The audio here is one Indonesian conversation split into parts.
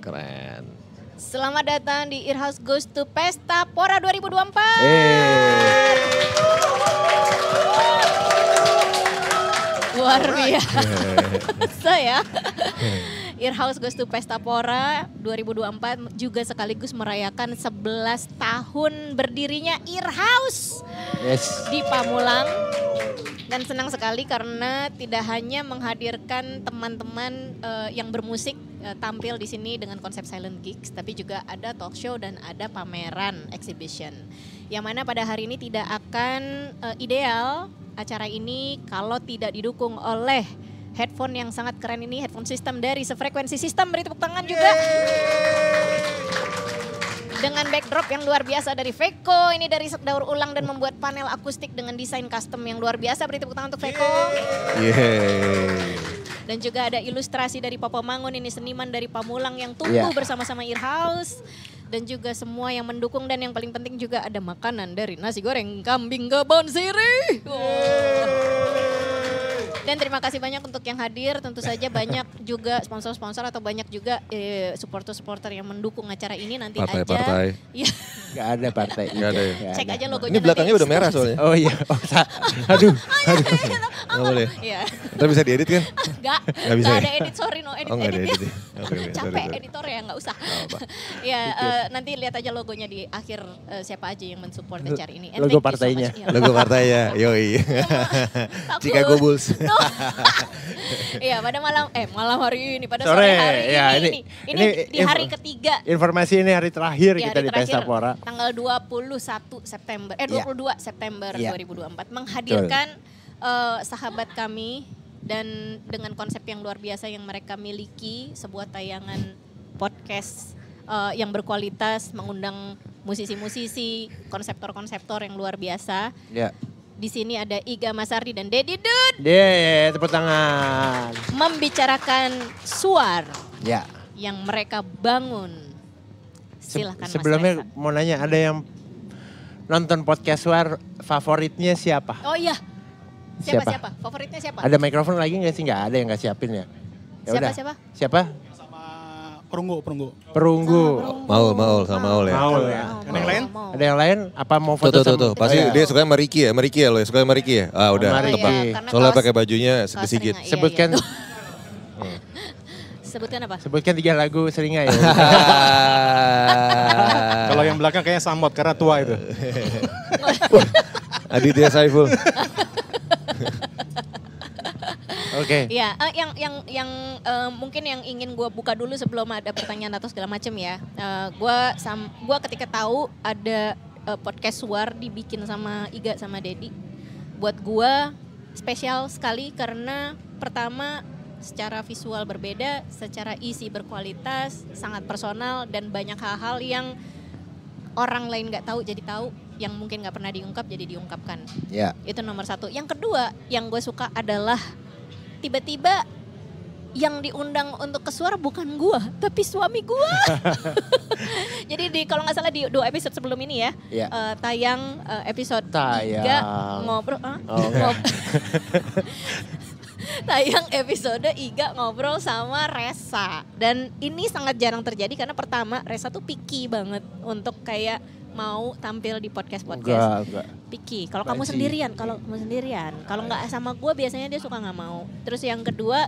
Keren. Selamat datang di Irhouse Goes to Pesta Pora 2024. Hey. Luar biasa ya. Earhouse Goes to Pesta Pora 2024 juga sekaligus merayakan 11 tahun berdirinya Earhouse yes. di Pamulang. Dan senang sekali karena tidak hanya menghadirkan teman-teman uh, yang bermusik Eh, tampil di sini dengan konsep silent gigs, tapi juga ada talk show dan ada pameran exhibition. Yang mana pada hari ini tidak akan uh, ideal acara ini kalau tidak didukung oleh headphone yang sangat keren ini, headphone system dari sefrekuensi sistem beri tepuk tangan juga. dengan backdrop yang luar biasa dari Veko. Ini dari daur ulang dan membuat panel akustik dengan desain custom yang luar biasa. Beri tepuk tangan untuk Veko. Yeay dan juga ada ilustrasi dari Papa Mangun ini seniman dari Pamulang yang tumbuh yeah. bersama-sama Irhouse dan juga semua yang mendukung dan yang paling penting juga ada makanan dari nasi goreng kambing kebon sirih. Dan terima kasih banyak untuk yang hadir. Tentu saja banyak juga sponsor-sponsor atau banyak juga eh, supporter-supporter yang mendukung acara ini nanti partai, aja. Partai-partai. Iya. Gak ada partai. Gak ada. Ya. Cek aja logonya. Ini belakangnya udah merah soalnya. Oh iya. Oh, aduh. Oh iya, aduh. Iya, iya, gak boleh. Iya. Tapi bisa diedit kan? Gak. Gak bisa. Gak ya? ada edit, sorry no edit. Oh, edit, edit. Ya. Okay, Capek editor ya, gak usah. ya, uh, nanti lihat aja logonya di akhir uh, siapa aja yang mensupport acara ini. And Logo partainya. So Logo partainya, yoi. Chicago Bulls. Iya pada malam eh malam hari ini pada sore, sore hari ya, ini, ini ini, ini di hari ketiga. Informasi ini hari terakhir ya, kita hari di Pesta Pora. Tanggal 21 September eh 22 ya. September ya. 2024 menghadirkan empat uh, sahabat kami dan dengan konsep yang luar biasa yang mereka miliki sebuah tayangan podcast uh, yang berkualitas mengundang musisi-musisi, konseptor-konseptor yang luar biasa. Iya. Di sini ada Iga Masardi dan Dedi Dud. Yeah, tepuk tangan. Membicarakan suar. Ya. Yang mereka bangun. Silahkan Se Sebelumnya Mas mau nanya, ada yang nonton podcast suar favoritnya siapa? Oh iya. Siapa, siapa? siapa? Favoritnya siapa? Ada mikrofon lagi nggak sih? Nggak ada yang nggak siapin ya. ya siapa, siapa? Siapa? Perunggu, perunggu. Perunggu. mau maul sama maul ya. Maul ya. Ada yang lain? Ada yang lain? Apa mau foto tuh, tuh, tuh. Pasti oh, iya. dia suka sama Ricky ya, sama ya lo ya, suka sama Ricky ya. Ah udah, Mariki. tepat. Soalnya pakai bajunya sedikit. Iya, iya. Sebutkan. Sebutkan apa? Sebutkan tiga lagu seringai ya. Kalau yang belakang kayaknya samot karena tua itu. Aditya Saiful. Oke. Okay. Ya, uh, eh, yang yang yang uh, mungkin yang ingin gue buka dulu sebelum ada pertanyaan atau segala macam ya. Uh, eh, gue sam, gue ketika tahu ada uh, podcast suar dibikin sama Iga sama Dedi, buat gue spesial sekali karena pertama secara visual berbeda, secara isi berkualitas, sangat personal dan banyak hal-hal yang orang lain nggak tahu jadi tahu, yang mungkin nggak pernah diungkap jadi diungkapkan. Yeah. Itu nomor satu. Yang kedua yang gue suka adalah tiba-tiba yang diundang untuk ke suara bukan gua tapi suami gua jadi di kalau nggak salah di dua episode sebelum ini ya yeah. Iya. uh, tayang uh, episode tayang. tiga ngobrol huh? oh, tayang episode Iga ngobrol sama Resa dan ini sangat jarang terjadi karena pertama Resa tuh picky banget untuk kayak mau tampil di podcast podcast. Enggak, enggak. Piki, Kalau kamu sendirian, kalau kamu sendirian, kalau nggak sama gue biasanya dia suka nggak mau. Terus yang kedua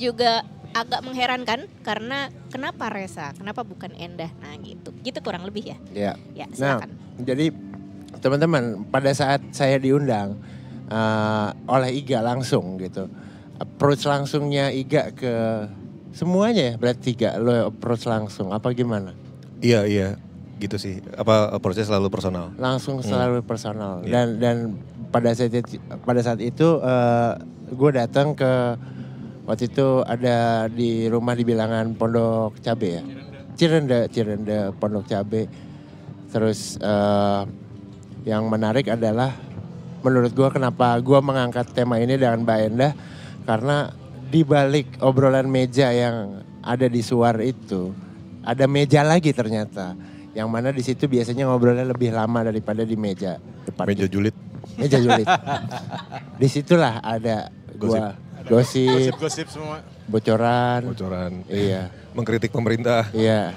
juga agak mengherankan karena kenapa Resa, kenapa bukan Endah? Nah gitu, gitu kurang lebih ya. Ya. ya Nah, jadi teman-teman pada saat saya diundang uh, oleh Iga langsung gitu, approach langsungnya Iga ke semuanya ya berarti Iga lo approach langsung apa gimana? Iya iya, gitu sih apa eh, proses selalu personal langsung hmm. selalu hmm. personal iya. dan dan pada saat itu, pada saat itu uh, eh, gue datang ke waktu itu ada di rumah di bilangan Pondok Cabe ya Cirende Cirende Pondok Cabe terus uh, yang menarik adalah menurut gue kenapa gue mengangkat tema ini dengan Mbak Endah karena di balik obrolan meja yang ada di suar itu ada meja lagi ternyata yang mana di situ biasanya ngobrolnya lebih lama daripada di meja depan. Meja julid. Meja julid. Disitulah ada gua gosip. Gosip-gosip semua. Bocoran. Bocoran. Iya. Mengkritik pemerintah. Iya.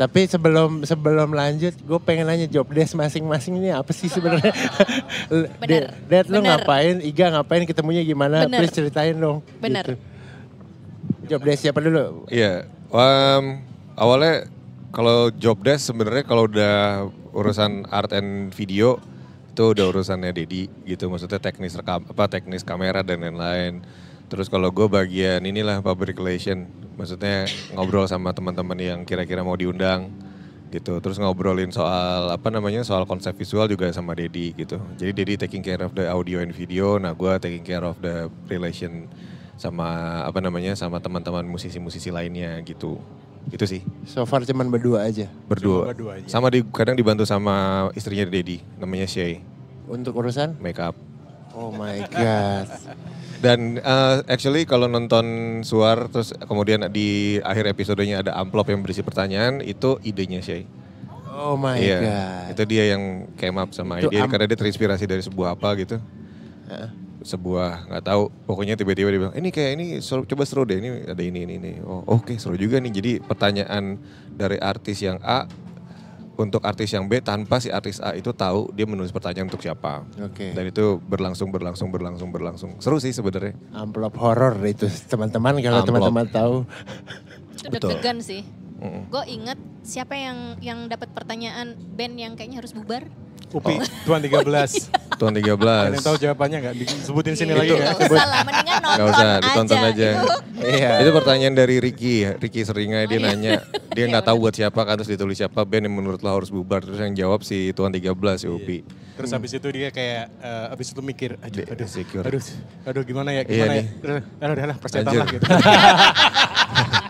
Tapi sebelum sebelum lanjut, gue pengen nanya job desk masing-masing ini apa sih sebenarnya? Bener. Dad, lu ngapain? Iga ngapain? Ketemunya gimana? Bener. Please ceritain dong. Bener. Gitu. Job desk siapa dulu? Iya. Um, awalnya kalau job desk sebenarnya kalau udah urusan art and video itu udah urusannya Dedi gitu. Maksudnya teknis rekam apa teknis kamera dan lain-lain. Terus kalau gue bagian inilah public relation, maksudnya ngobrol sama teman-teman yang kira-kira mau diundang gitu. Terus ngobrolin soal apa namanya soal konsep visual juga sama Dedi gitu. Jadi Dedi taking care of the audio and video, nah gue taking care of the relation sama apa namanya sama teman-teman musisi-musisi lainnya gitu. Itu sih. So far cuman berdua aja. Berdua. Cuma berdua aja. Sama di, kadang dibantu sama istrinya Dedi, namanya Shay. Untuk urusan? Makeup. Oh my god. Dan uh, actually kalau nonton suar terus kemudian di akhir episodenya ada amplop yang berisi pertanyaan itu idenya Shay. Oh my yeah. god. Itu dia yang came up sama itu ide karena dia terinspirasi dari sebuah apa gitu. Uh sebuah nggak tahu pokoknya tiba-tiba dia bilang ini kayak ini seru, coba seru deh ini ada ini ini ini oh oke okay, seru juga nih jadi pertanyaan dari artis yang A untuk artis yang B tanpa si artis A itu tahu dia menulis pertanyaan untuk siapa. Oke. Okay. Dan itu berlangsung berlangsung berlangsung berlangsung. Seru sih sebenarnya. Amplop horror itu teman-teman kalau teman-teman tahu. Itu deg-degan sih. Mm. Gue inget siapa yang yang dapat pertanyaan band yang kayaknya harus bubar. Upi, oh. Iya. Tuan 13. Tuan 13. Kalian tahu jawabannya nggak? Disebutin sini lagi ya. Gak usah lah, usah, ditonton aja. Gitu. Iya. Itu pertanyaan dari Ricky ya. Ricky seringnya dia oh, iya. nanya, dia iya, nggak tahu buat siapa kan terus ditulis siapa band yang menurut lo harus bubar. Terus yang jawab si Tuan 13 si ya, iya. Upi. Terus habis itu dia kayak uh, habis itu mikir, aduh, aduh, aduh, aduh, aduh gimana ya, gimana iya, ya. Aduh, aduh, aduh, aduh, aduh, gitu.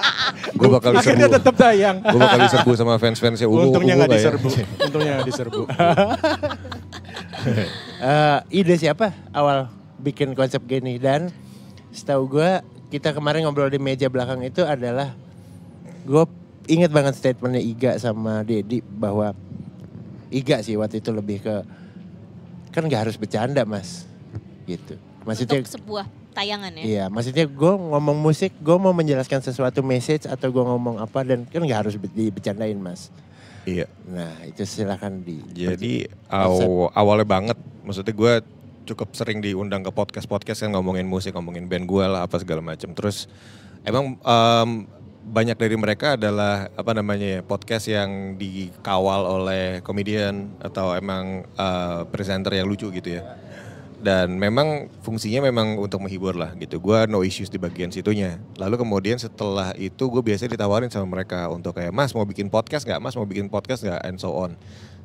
gue bakal diserbu. Akhirnya tetap tayang. Gue bakal diserbu sama fans-fansnya Ungu. Untungnya nggak diserbu. Untungnya nggak diserbu. uh, ide siapa awal bikin konsep gini dan setahu gue kita kemarin ngobrol di meja belakang itu adalah gue inget banget statementnya Iga sama Dedi bahwa Iga sih waktu itu lebih ke kan nggak harus bercanda mas gitu maksudnya untuk sebuah tayangan ya? Iya, maksudnya gue ngomong musik, gue mau menjelaskan sesuatu message atau gue ngomong apa dan kan nggak harus dibicarain mas. Iya. Nah itu silahkan di. Jadi aw, awalnya banget, maksudnya gue cukup sering diundang ke podcast-podcast yang ngomongin musik, ngomongin band gue lah apa segala macam. Terus emang um, banyak dari mereka adalah apa namanya ya podcast yang dikawal oleh komedian atau emang uh, presenter yang lucu gitu ya dan memang fungsinya memang untuk menghibur lah gitu. Gue no issues di bagian situnya. Lalu kemudian setelah itu gue biasa ditawarin sama mereka untuk kayak Mas mau bikin podcast nggak? Mas mau bikin podcast nggak? And so on.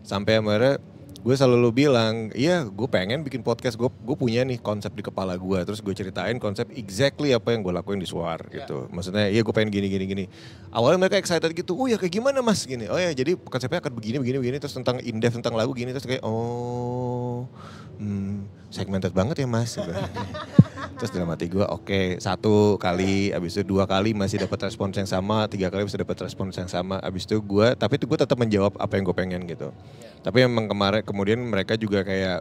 Sampai akhirnya gue selalu bilang, iya gue pengen bikin podcast, gue gue punya nih konsep di kepala gue, terus gue ceritain konsep exactly apa yang gue lakuin di Suar yeah. gitu. Maksudnya, iya gue pengen gini gini gini. Awalnya mereka excited gitu, oh ya kayak gimana mas gini, oh ya jadi konsepnya akan begini begini begini, terus tentang in tentang lagu gini, terus kayak oh hmm, segmented banget ya mas. Gitu. Terus dalam hati gue oke okay, satu kali, abis itu dua kali masih dapat respons yang sama, tiga kali bisa dapat respons yang sama. Abis itu gue, tapi itu gue tetap menjawab apa yang gue pengen gitu. Tapi emang kemarin kemudian mereka juga kayak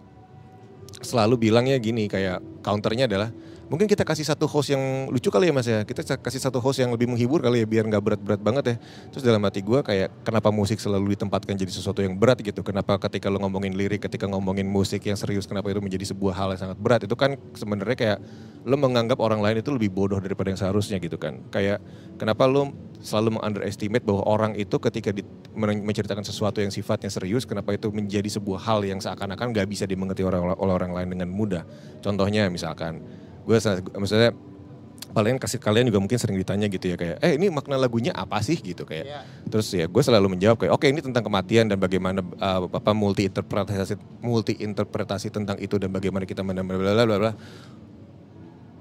selalu bilangnya gini kayak counternya adalah Mungkin kita kasih satu host yang lucu kali ya mas ya. Kita kasih satu host yang lebih menghibur kali ya biar nggak berat-berat banget ya. Terus dalam hati gue kayak kenapa musik selalu ditempatkan jadi sesuatu yang berat gitu. Kenapa ketika lo ngomongin lirik, ketika ngomongin musik yang serius kenapa itu menjadi sebuah hal yang sangat berat. Itu kan sebenarnya kayak lo menganggap orang lain itu lebih bodoh daripada yang seharusnya gitu kan. Kayak kenapa lo selalu meng underestimate bahwa orang itu ketika di, menceritakan sesuatu yang sifatnya serius, kenapa itu menjadi sebuah hal yang seakan-akan gak bisa dimengerti orang, orang lain dengan mudah. Contohnya misalkan, gue maksudnya paling kasih kalian juga mungkin sering ditanya gitu ya kayak eh ini makna lagunya apa sih gitu kayak yeah. terus ya gue selalu menjawab kayak oke okay, ini tentang kematian dan bagaimana uh, apa multi interpretasi multi interpretasi tentang itu dan bagaimana kita menambah bla bla bla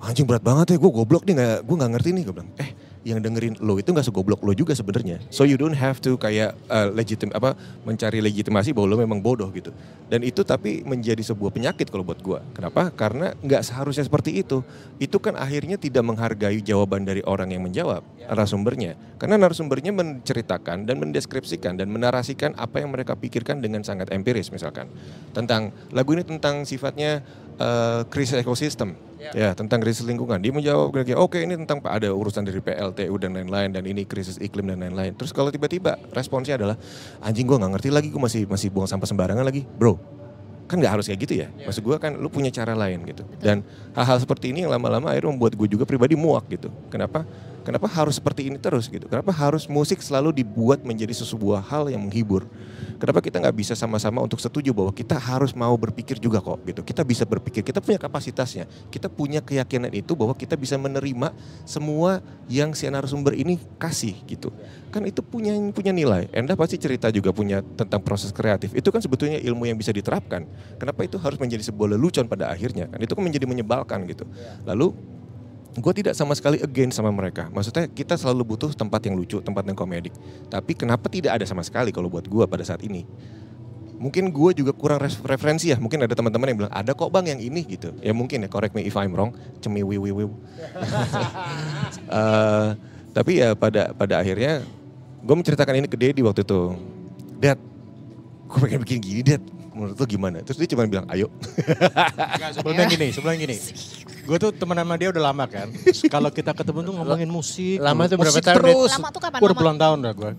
anjing berat banget ya gue goblok nih gak gue nggak ngerti nih gue bilang eh yang dengerin lo itu nggak segoblok lo juga sebenarnya. So you don't have to kayak uh, legitim apa mencari legitimasi bahwa lo memang bodoh gitu. Dan itu tapi menjadi sebuah penyakit kalau buat gue. Kenapa? Karena nggak seharusnya seperti itu. Itu kan akhirnya tidak menghargai jawaban dari orang yang menjawab narasumbernya. Karena narasumbernya menceritakan dan mendeskripsikan dan menarasikan apa yang mereka pikirkan dengan sangat empiris misalkan tentang lagu ini tentang sifatnya Eh, krisis ekosistem yeah. ya tentang krisis lingkungan dia menjawab kayak oke okay, ini tentang ada urusan dari PLTU dan lain-lain dan ini krisis iklim dan lain-lain terus kalau tiba-tiba responsnya adalah anjing gue nggak ngerti lagi gue masih masih buang sampah sembarangan lagi bro kan nggak harus kayak gitu ya yeah. maksud gue kan lu punya cara lain gitu dan hal-hal seperti ini yang lama-lama akhirnya membuat gue juga pribadi muak gitu kenapa Kenapa harus seperti ini terus gitu? Kenapa harus musik selalu dibuat menjadi sebuah hal yang menghibur? Kenapa kita nggak bisa sama-sama untuk setuju bahwa kita harus mau berpikir juga kok gitu? Kita bisa berpikir, kita punya kapasitasnya, kita punya keyakinan itu bahwa kita bisa menerima semua yang si narasumber ini kasih gitu. Kan itu punya punya nilai. Endah pasti cerita juga punya tentang proses kreatif. Itu kan sebetulnya ilmu yang bisa diterapkan. Kenapa itu harus menjadi sebuah lelucon pada akhirnya? Kan itu kan menjadi menyebalkan gitu. Lalu gue tidak sama sekali against sama mereka. Maksudnya kita selalu butuh tempat yang lucu, tempat yang komedik. Tapi kenapa tidak ada sama sekali kalau buat gue pada saat ini? Mungkin gue juga kurang referensi ya. Mungkin ada teman-teman yang bilang ada kok bang yang ini gitu. Ya mungkin ya. Correct me if I'm wrong. Cemiwi wi wi. uh, eh, tapi ya pada pada akhirnya gue menceritakan ini ke Dedi waktu itu. Dad, gue pengen bikin gini Dad. Menurut lo gimana? Terus dia cuma bilang ayo. sebelumnya gini, sebelumnya gini Gue tuh teman sama dia udah lama kan. Kalau kita ketemu tuh ngomongin musik. Lama tuh berapa tahun? Terus. Lama tuh kapan? Gue udah puluhan tahun dah gue.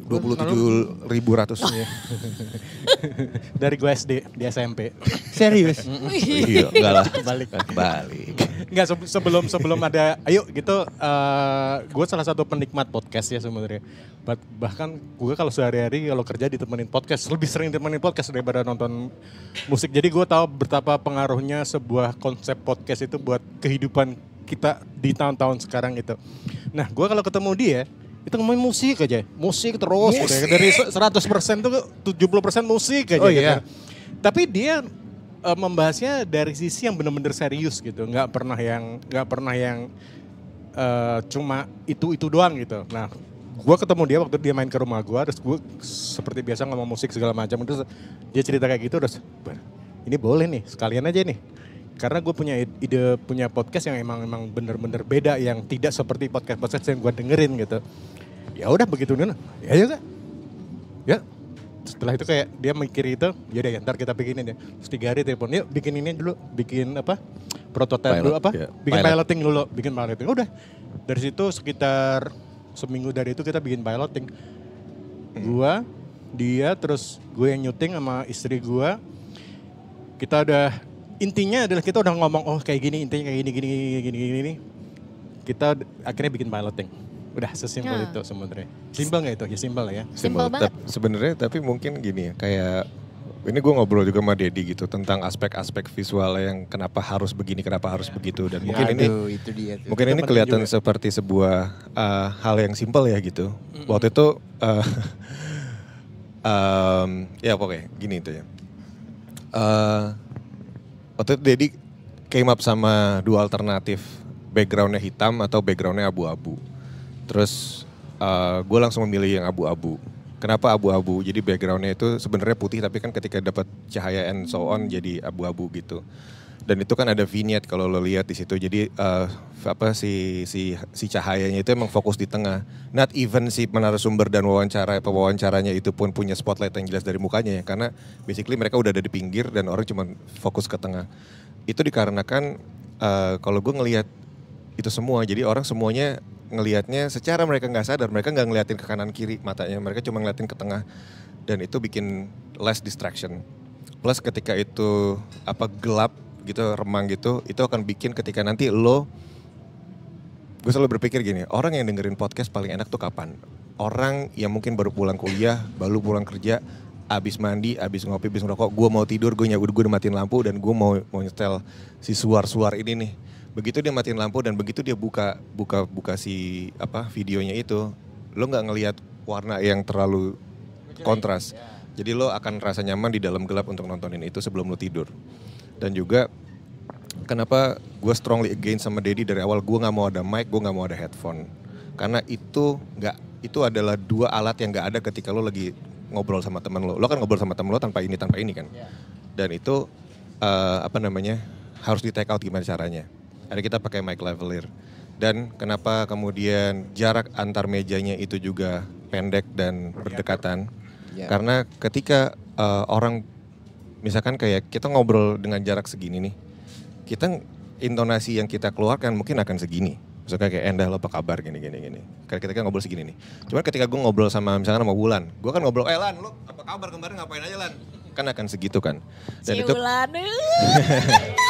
27 ribu ratus. Dari gue SD di SMP. Serius? Iya, enggak lah. Balik. Balik. Enggak sebelum sebelum ada ayo gitu uh, eh, gue salah satu penikmat podcast ya sebenarnya. Bahkan gue kalau sehari-hari kalau kerja ditemenin podcast lebih sering ditemenin podcast daripada nonton musik. Jadi gue tahu betapa pengaruhnya sebuah konsep podcast itu buat kehidupan kita di tahun-tahun sekarang gitu. Nah, gue kalau ketemu dia itu ngomongin musik aja, musik terus gitu ya. musik. Gitu. dari 100% tuh 70% musik aja oh, gitu. Iya. Ya. Tapi dia uh, membahasnya dari sisi yang benar-benar serius gitu nggak pernah yang nggak pernah yang uh, cuma itu itu doang gitu nah gue ketemu dia waktu dia main ke rumah gue terus gue seperti biasa ngomong musik segala macam terus dia cerita kayak gitu terus ini boleh nih sekalian aja nih karena gue punya ide punya podcast yang emang emang bener-bener beda yang tidak seperti podcast podcast yang gue dengerin gitu ya udah begitu nih ya ya ya setelah itu kayak dia mikir itu ya deh ya, ntar kita bikin ini, ya. terus tiga hari telepon yuk bikin ini dulu bikin apa prototipe Pilot, dulu apa yeah. bikin pilot. piloting dulu bikin piloting udah dari situ sekitar seminggu dari itu kita bikin piloting hmm. gua dia terus gue yang nyuting sama istri gua kita udah intinya adalah kita udah ngomong oh kayak gini intinya kayak gini gini gini gini, gini. kita akhirnya bikin piloting Udah sesimpel ya. itu sebenarnya. Simpel nggak itu? Ya simpel ya. Simpel banget. Sebenarnya tapi mungkin gini ya, kayak ini gue ngobrol juga sama Dedi gitu tentang aspek-aspek visual yang kenapa harus begini, kenapa harus ya. begitu dan ya, mungkin aduh, ini itu dia, itu. mungkin ini kelihatan juga. seperti sebuah uh, hal yang simpel ya gitu. Mm-hmm. Waktu itu uh, um, ya pokoknya gini itu ya. Uh, waktu itu Dedi came up sama dua alternatif backgroundnya hitam atau backgroundnya abu-abu. Terus uh, eh, gue langsung memilih yang abu-abu. Kenapa abu-abu? Jadi backgroundnya itu sebenarnya putih tapi kan ketika dapat cahaya and so on jadi abu-abu gitu. Dan itu kan ada vignette kalau lo lihat di situ. Jadi uh, apa si si si cahayanya itu emang fokus di tengah. Not even si menara sumber dan wawancara pewawancaranya itu pun punya spotlight yang jelas dari mukanya ya. Karena basically mereka udah ada di pinggir dan orang cuma fokus ke tengah. Itu dikarenakan uh, kalau gue ngelihat itu semua jadi orang semuanya ngelihatnya secara mereka nggak sadar mereka nggak ngeliatin ke kanan kiri matanya mereka cuma ngeliatin ke tengah dan itu bikin less distraction plus ketika itu apa gelap gitu remang gitu itu akan bikin ketika nanti lo gue selalu berpikir gini orang yang dengerin podcast paling enak tuh kapan orang yang mungkin baru pulang kuliah baru pulang kerja abis mandi, abis ngopi, abis ngerokok, gue mau tidur, gue nyabut gue matiin lampu dan gue mau mau nyetel si suar-suar ini nih begitu dia matiin lampu dan begitu dia buka buka buka si apa videonya itu lo nggak ngelihat warna yang terlalu kontras ya. jadi lo akan rasa nyaman di dalam gelap untuk nontonin itu sebelum lo tidur dan juga kenapa gue strongly against sama Dedi dari awal gue nggak mau ada mic gue nggak mau ada headphone karena itu nggak itu adalah dua alat yang nggak ada ketika lo lagi ngobrol sama teman lo lo kan ngobrol sama teman lo tanpa ini tanpa ini kan ya. dan itu uh, apa namanya harus di take out gimana caranya ada kita pakai mic lavalier. Dan kenapa kemudian jarak antar mejanya itu juga pendek dan iya, berdekatan? Yeah. Karena ketika uh, orang misalkan kayak kita ngobrol dengan jarak segini nih, kita intonasi yang kita keluarkan mungkin akan segini. Misalkan kayak Endah eh, lo apa kabar gini gini gini. Karena ketika ngobrol segini nih. Cuma ketika gue ngobrol sama misalkan sama Wulan, gue kan ngobrol, eh Lan lo apa kabar kemarin ngapain aja Lan? Kan akan segitu kan. Dan si itu, Wulan. Eh.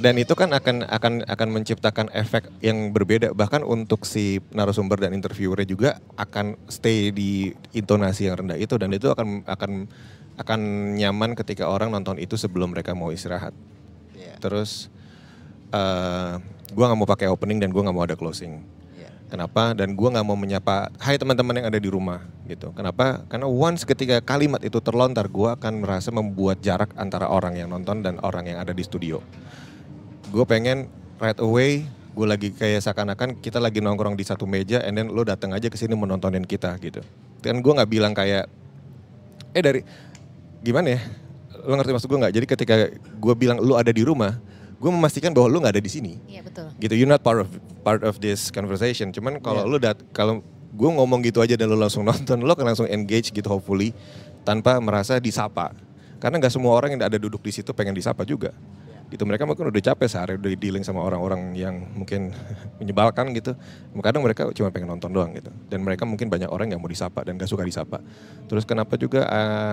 dan itu kan akan akan akan menciptakan efek yang berbeda bahkan untuk si narasumber dan interviewernya juga akan stay di intonasi yang rendah itu dan itu akan akan akan nyaman ketika orang nonton itu sebelum mereka mau istirahat. Yeah. Terus uh, eh, gue nggak mau pakai opening dan gue nggak mau ada closing. Iya. Kenapa? Dan gue nggak mau menyapa, Hai teman-teman yang ada di rumah, gitu. Kenapa? Karena once ketika kalimat itu terlontar, gue akan merasa membuat jarak antara orang yang nonton dan orang yang ada di studio gue pengen right away gue lagi kayak seakan-akan kita lagi nongkrong di satu meja and then lo datang aja ke sini menontonin kita gitu dan gue nggak bilang kayak eh dari gimana ya lo ngerti maksud gue nggak jadi ketika gue bilang lo ada di rumah gue memastikan bahwa lo nggak ada di sini iya betul gitu you not part of part of this conversation cuman kalau yeah. lo dat kalau gue ngomong gitu aja dan lo langsung nonton lo kan langsung engage gitu hopefully tanpa merasa disapa karena nggak semua orang yang ada duduk di situ pengen disapa juga gitu mereka mungkin udah capek sehari udah dealing sama orang-orang yang mungkin menyebalkan gitu kadang mereka cuma pengen nonton doang gitu dan mereka mungkin banyak orang yang mau disapa dan gak suka disapa terus kenapa juga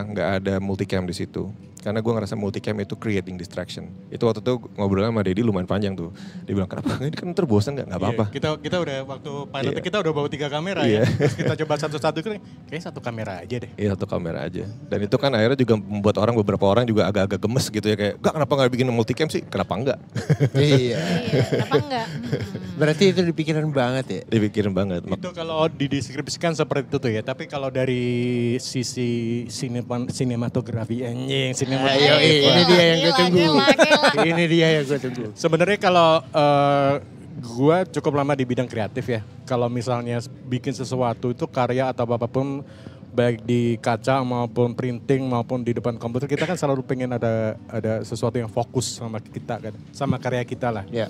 nggak ah, uh, ada multicam di situ karena gue ngerasa multicam itu creating distraction itu waktu itu ngobrolnya sama Deddy lumayan panjang tuh dia bilang kenapa ini kan terbosan nggak nggak iya, apa-apa yeah, kita kita udah waktu pilot yeah. kita udah bawa tiga kamera yeah. ya iya. terus kita coba satu-satu kan kayak satu kamera aja deh iya satu kamera aja dan itu kan akhirnya juga membuat orang beberapa orang juga agak-agak gemes gitu ya kayak gak kenapa nggak bikin multicam game sih, kenapa enggak? iya. iya kenapa enggak? Hmm. Berarti itu dipikirin banget ya? Dipikirin banget. Itu kalau dideskripsikan seperti itu tuh ya, tapi kalau dari sisi sinepan, sinematografi anjing, eh, sinematografi. Ayo, iya, ini, iya, ini dia yang gue tunggu. ini dia yang gue tunggu. Sebenarnya kalau uh, eh, gue cukup lama di bidang kreatif ya. Kalau misalnya bikin sesuatu itu karya atau apapun baik di kaca maupun printing maupun di depan komputer kita kan selalu pengen ada ada sesuatu yang fokus sama kita kan sama karya kita lah yeah.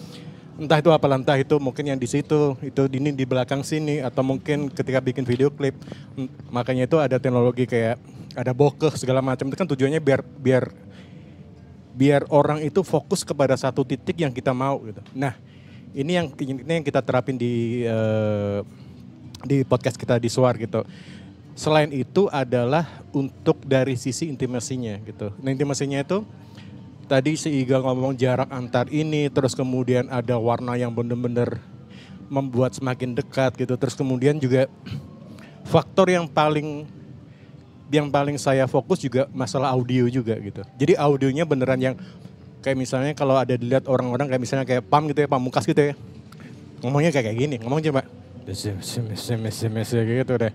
entah itu apa entah itu mungkin yang di situ itu ini di belakang sini atau mungkin ketika bikin video klip makanya itu ada teknologi kayak ada bokeh segala macam itu kan tujuannya biar biar biar orang itu fokus kepada satu titik yang kita mau gitu nah ini yang ini yang kita terapin di uh, di podcast kita di Suar gitu Selain itu adalah untuk dari sisi intimasinya gitu. Nah intimasinya itu tadi si Iga ngomong jarak antar ini, terus kemudian ada warna yang benar-benar membuat semakin dekat gitu. Terus kemudian juga faktor yang paling yang paling saya fokus juga masalah audio juga gitu. Jadi audionya beneran yang kayak misalnya kalau ada dilihat orang-orang kayak misalnya kayak pam gitu ya, pamungkas gitu ya. Ngomongnya kayak kayak gini, ngomongnya coba gitu deh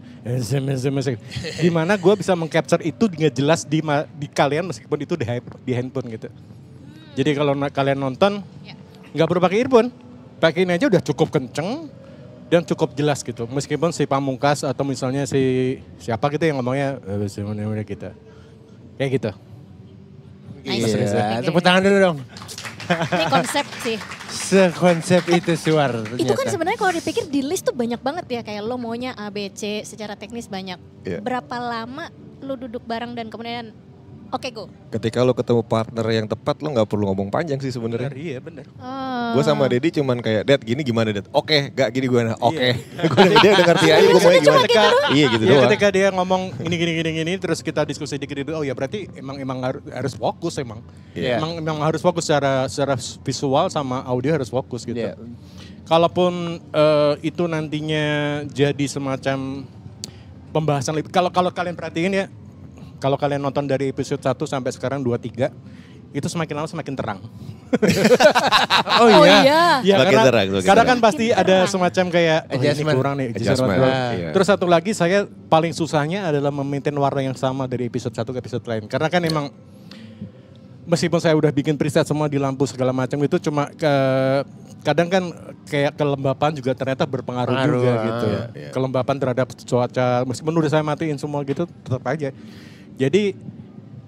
gimana gue bisa mengcapture itu dengan jelas di di kalian meskipun itu di di handphone gitu hmm. jadi kalau kalian nonton ya. nggak perlu pakai earphone pakai ini aja udah cukup kenceng dan cukup jelas gitu meskipun si pamungkas atau misalnya si siapa gitu yang ngomongnya eh, kita kayak gitu Nice. Iya. Tepuk tangan dulu dong. Ini konsep sih. Sekonsep itu suar. Ternyata. Itu kan sebenarnya kalau dipikir di list tuh banyak banget ya kayak lo maunya A B C secara teknis banyak. Yeah. Berapa lama lo duduk bareng dan kemudian Oke, okay, go. Ketika lo ketemu partner yang tepat, lo nggak perlu ngomong panjang sih sebenarnya. Iya, bener. Uh. Eh. Gue sama Dedi cuman kayak, Dad gini gimana Dad? Oke, okay, gak gini gue, iya. oke. Okay. Yeah. gue dia udah ngerti aja gue mau gimana. Ketika, gitu iya gitu ya, Ketika dia ngomong ini gini gini gini, terus kita diskusi dikit dulu. Gitu, oh ya berarti emang emang harus, harus fokus emang. Yeah. Emang emang harus fokus secara secara visual sama audio harus fokus gitu. Yeah. Kalaupun uh, itu nantinya jadi semacam pembahasan kalau kalau kalian perhatiin ya kalau kalian nonton dari episode 1 sampai sekarang 2 3 itu semakin lama semakin terang. oh iya. Oh, iya. Ya, semakin karena, terang. Semakin karena kan terang. pasti ada semacam kayak oh, ini kurang nih. Adjustment. Adjustment. Nah, Yeah. Terus satu lagi saya paling susahnya adalah memaintain warna yang sama dari episode satu ke episode lain. Karena kan yeah. emang meskipun saya udah bikin preset semua di lampu segala macam itu cuma ke kadang kan kayak kelembapan juga ternyata berpengaruh juga gitu. Iya, iya. Kelembapan terhadap cuaca meskipun udah saya matiin semua gitu tetap aja jadi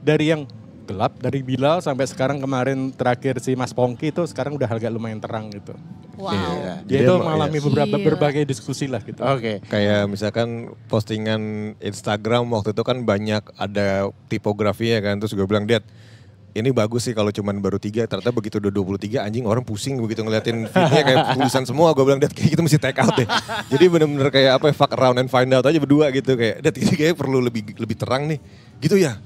dari yang gelap dari Bilal sampai sekarang kemarin terakhir si Mas Pongki itu sekarang udah agak lumayan terang gitu. Wow. Yeah. Dia itu mengalami yes. Iya. beberapa berbagai diskusi lah gitu. Oke. Okay. Kayak misalkan postingan Instagram waktu itu kan banyak ada tipografinya kan terus gue bilang, "Dad, ini bagus sih kalau cuman baru tiga ternyata begitu udah 23 anjing orang pusing begitu ngeliatin feednya kayak tulisan semua gue bilang Dad kayak gitu mesti take out deh jadi bener-bener kayak apa ya, fuck around and find out aja berdua gitu kayak Dad ini kayak perlu lebih lebih terang nih gitu ya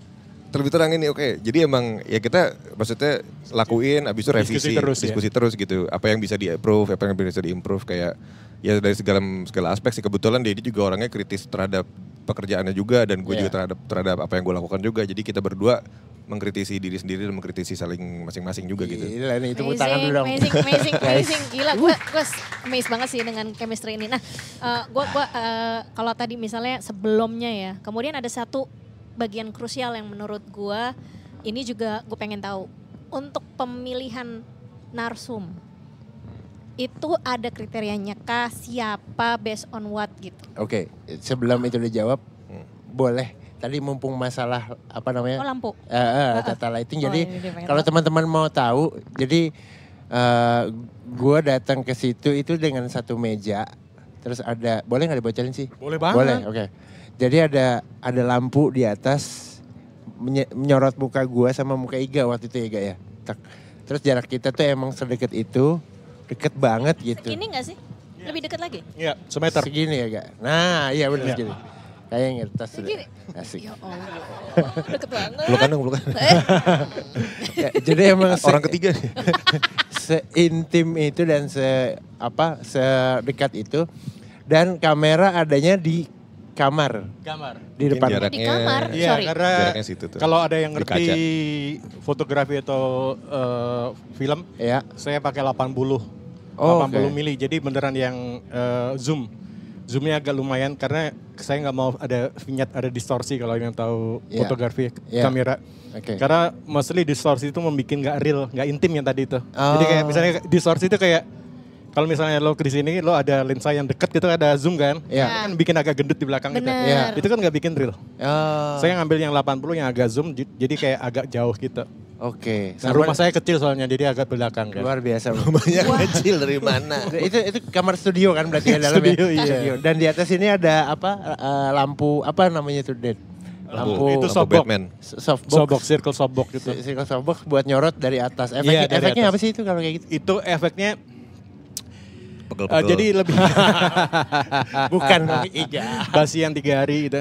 terlebih terang ini oke okay. jadi emang ya kita maksudnya lakuin abis itu revisi ya. diskusi terus, diskusi ya? terus gitu apa yang bisa di approve apa yang bisa di improve kayak ya dari segala segala aspek sih kebetulan Deddy juga orangnya kritis terhadap pekerjaannya juga dan gue yeah. juga iya. terhadap terhadap apa yang gue lakukan juga jadi kita berdua mengkritisi diri sendiri dan mengkritisi saling masing-masing juga gitu. Gila nih, itu amazing, tangan dulu dong. Amazing, amazing, amazing. Gila, gue gue amazed banget sih dengan chemistry ini. Nah, gue uh, gue uh, kalau tadi misalnya sebelumnya ya, kemudian ada satu bagian krusial yang menurut gue ini juga gue pengen tahu untuk pemilihan narsum itu ada kriterianya kah siapa based on what gitu oke okay. sebelum itu dijawab hmm. boleh tadi mumpung masalah apa namanya oh, lampu uh, eh, uh, eh, tata lighting oh, jadi kalau teman-teman mau tahu jadi uh, eh, gue datang ke situ itu dengan satu meja terus ada boleh nggak dibocorin sih boleh banget boleh oke okay jadi ada ada lampu di atas menyorot muka gua sama muka Iga waktu itu Iga ya. Tak. Terus jarak kita tuh emang sedekat itu, deket banget gitu. Segini gak sih? Lebih deket lagi? Iya, yeah, semeter. Segini ya Iga. Nah iya bener yeah. segini. Kayak ngetas Asik. Ya Allah. Oh. deket banget. Pelukan dong, lu ya, jadi emang orang ketiga. seintim itu dan se apa sedekat itu dan kamera adanya di kamar. Kamar. Di depan. di kamar. Iya, sorry. karena situ tuh. Kalau ada yang ngerti fotografi atau uh, film, ya. saya pakai 80. Oh, 80 okay. mili. Jadi beneran yang uh, zoom. Zoomnya agak lumayan karena saya nggak mau ada vignette, ada distorsi kalau yang tahu yeah. fotografi yeah. kamera. Okay. Karena mostly distorsi itu membuat nggak real, nggak intim yang tadi itu. Oh. Jadi kayak misalnya distorsi itu kayak kalau misalnya lo ke sini lo ada lensa yang dekat gitu ada zoom kan? Iya. Yeah. Kan bikin agak gendut di belakang gitu. Bener. gitu. Iya. Yeah. Itu kan nggak bikin real. Oh. Saya ngambil yang 80 yang agak zoom jadi kayak agak jauh gitu. Oke. Okay. Nah, rumah saya kecil soalnya, jadi agak belakang kan. Luar biasa. Rumahnya kecil dari mana? itu itu kamar studio kan berarti di ya, dalam studio, ya. Iya. Studio. Dan di atas ini ada apa? Uh, lampu apa namanya itu Dead? Lampu, lampu itu softbox. Batman. Softbox. Softbox, circle softbox gitu. Circle softbox buat nyorot dari atas. Iya, Efek, yeah, dari efeknya atas. apa sih itu kalau kayak gitu? Itu efeknya pegel-pegel. Uh, ah, jadi lebih bukan ija. Basi yang tiga hari gitu.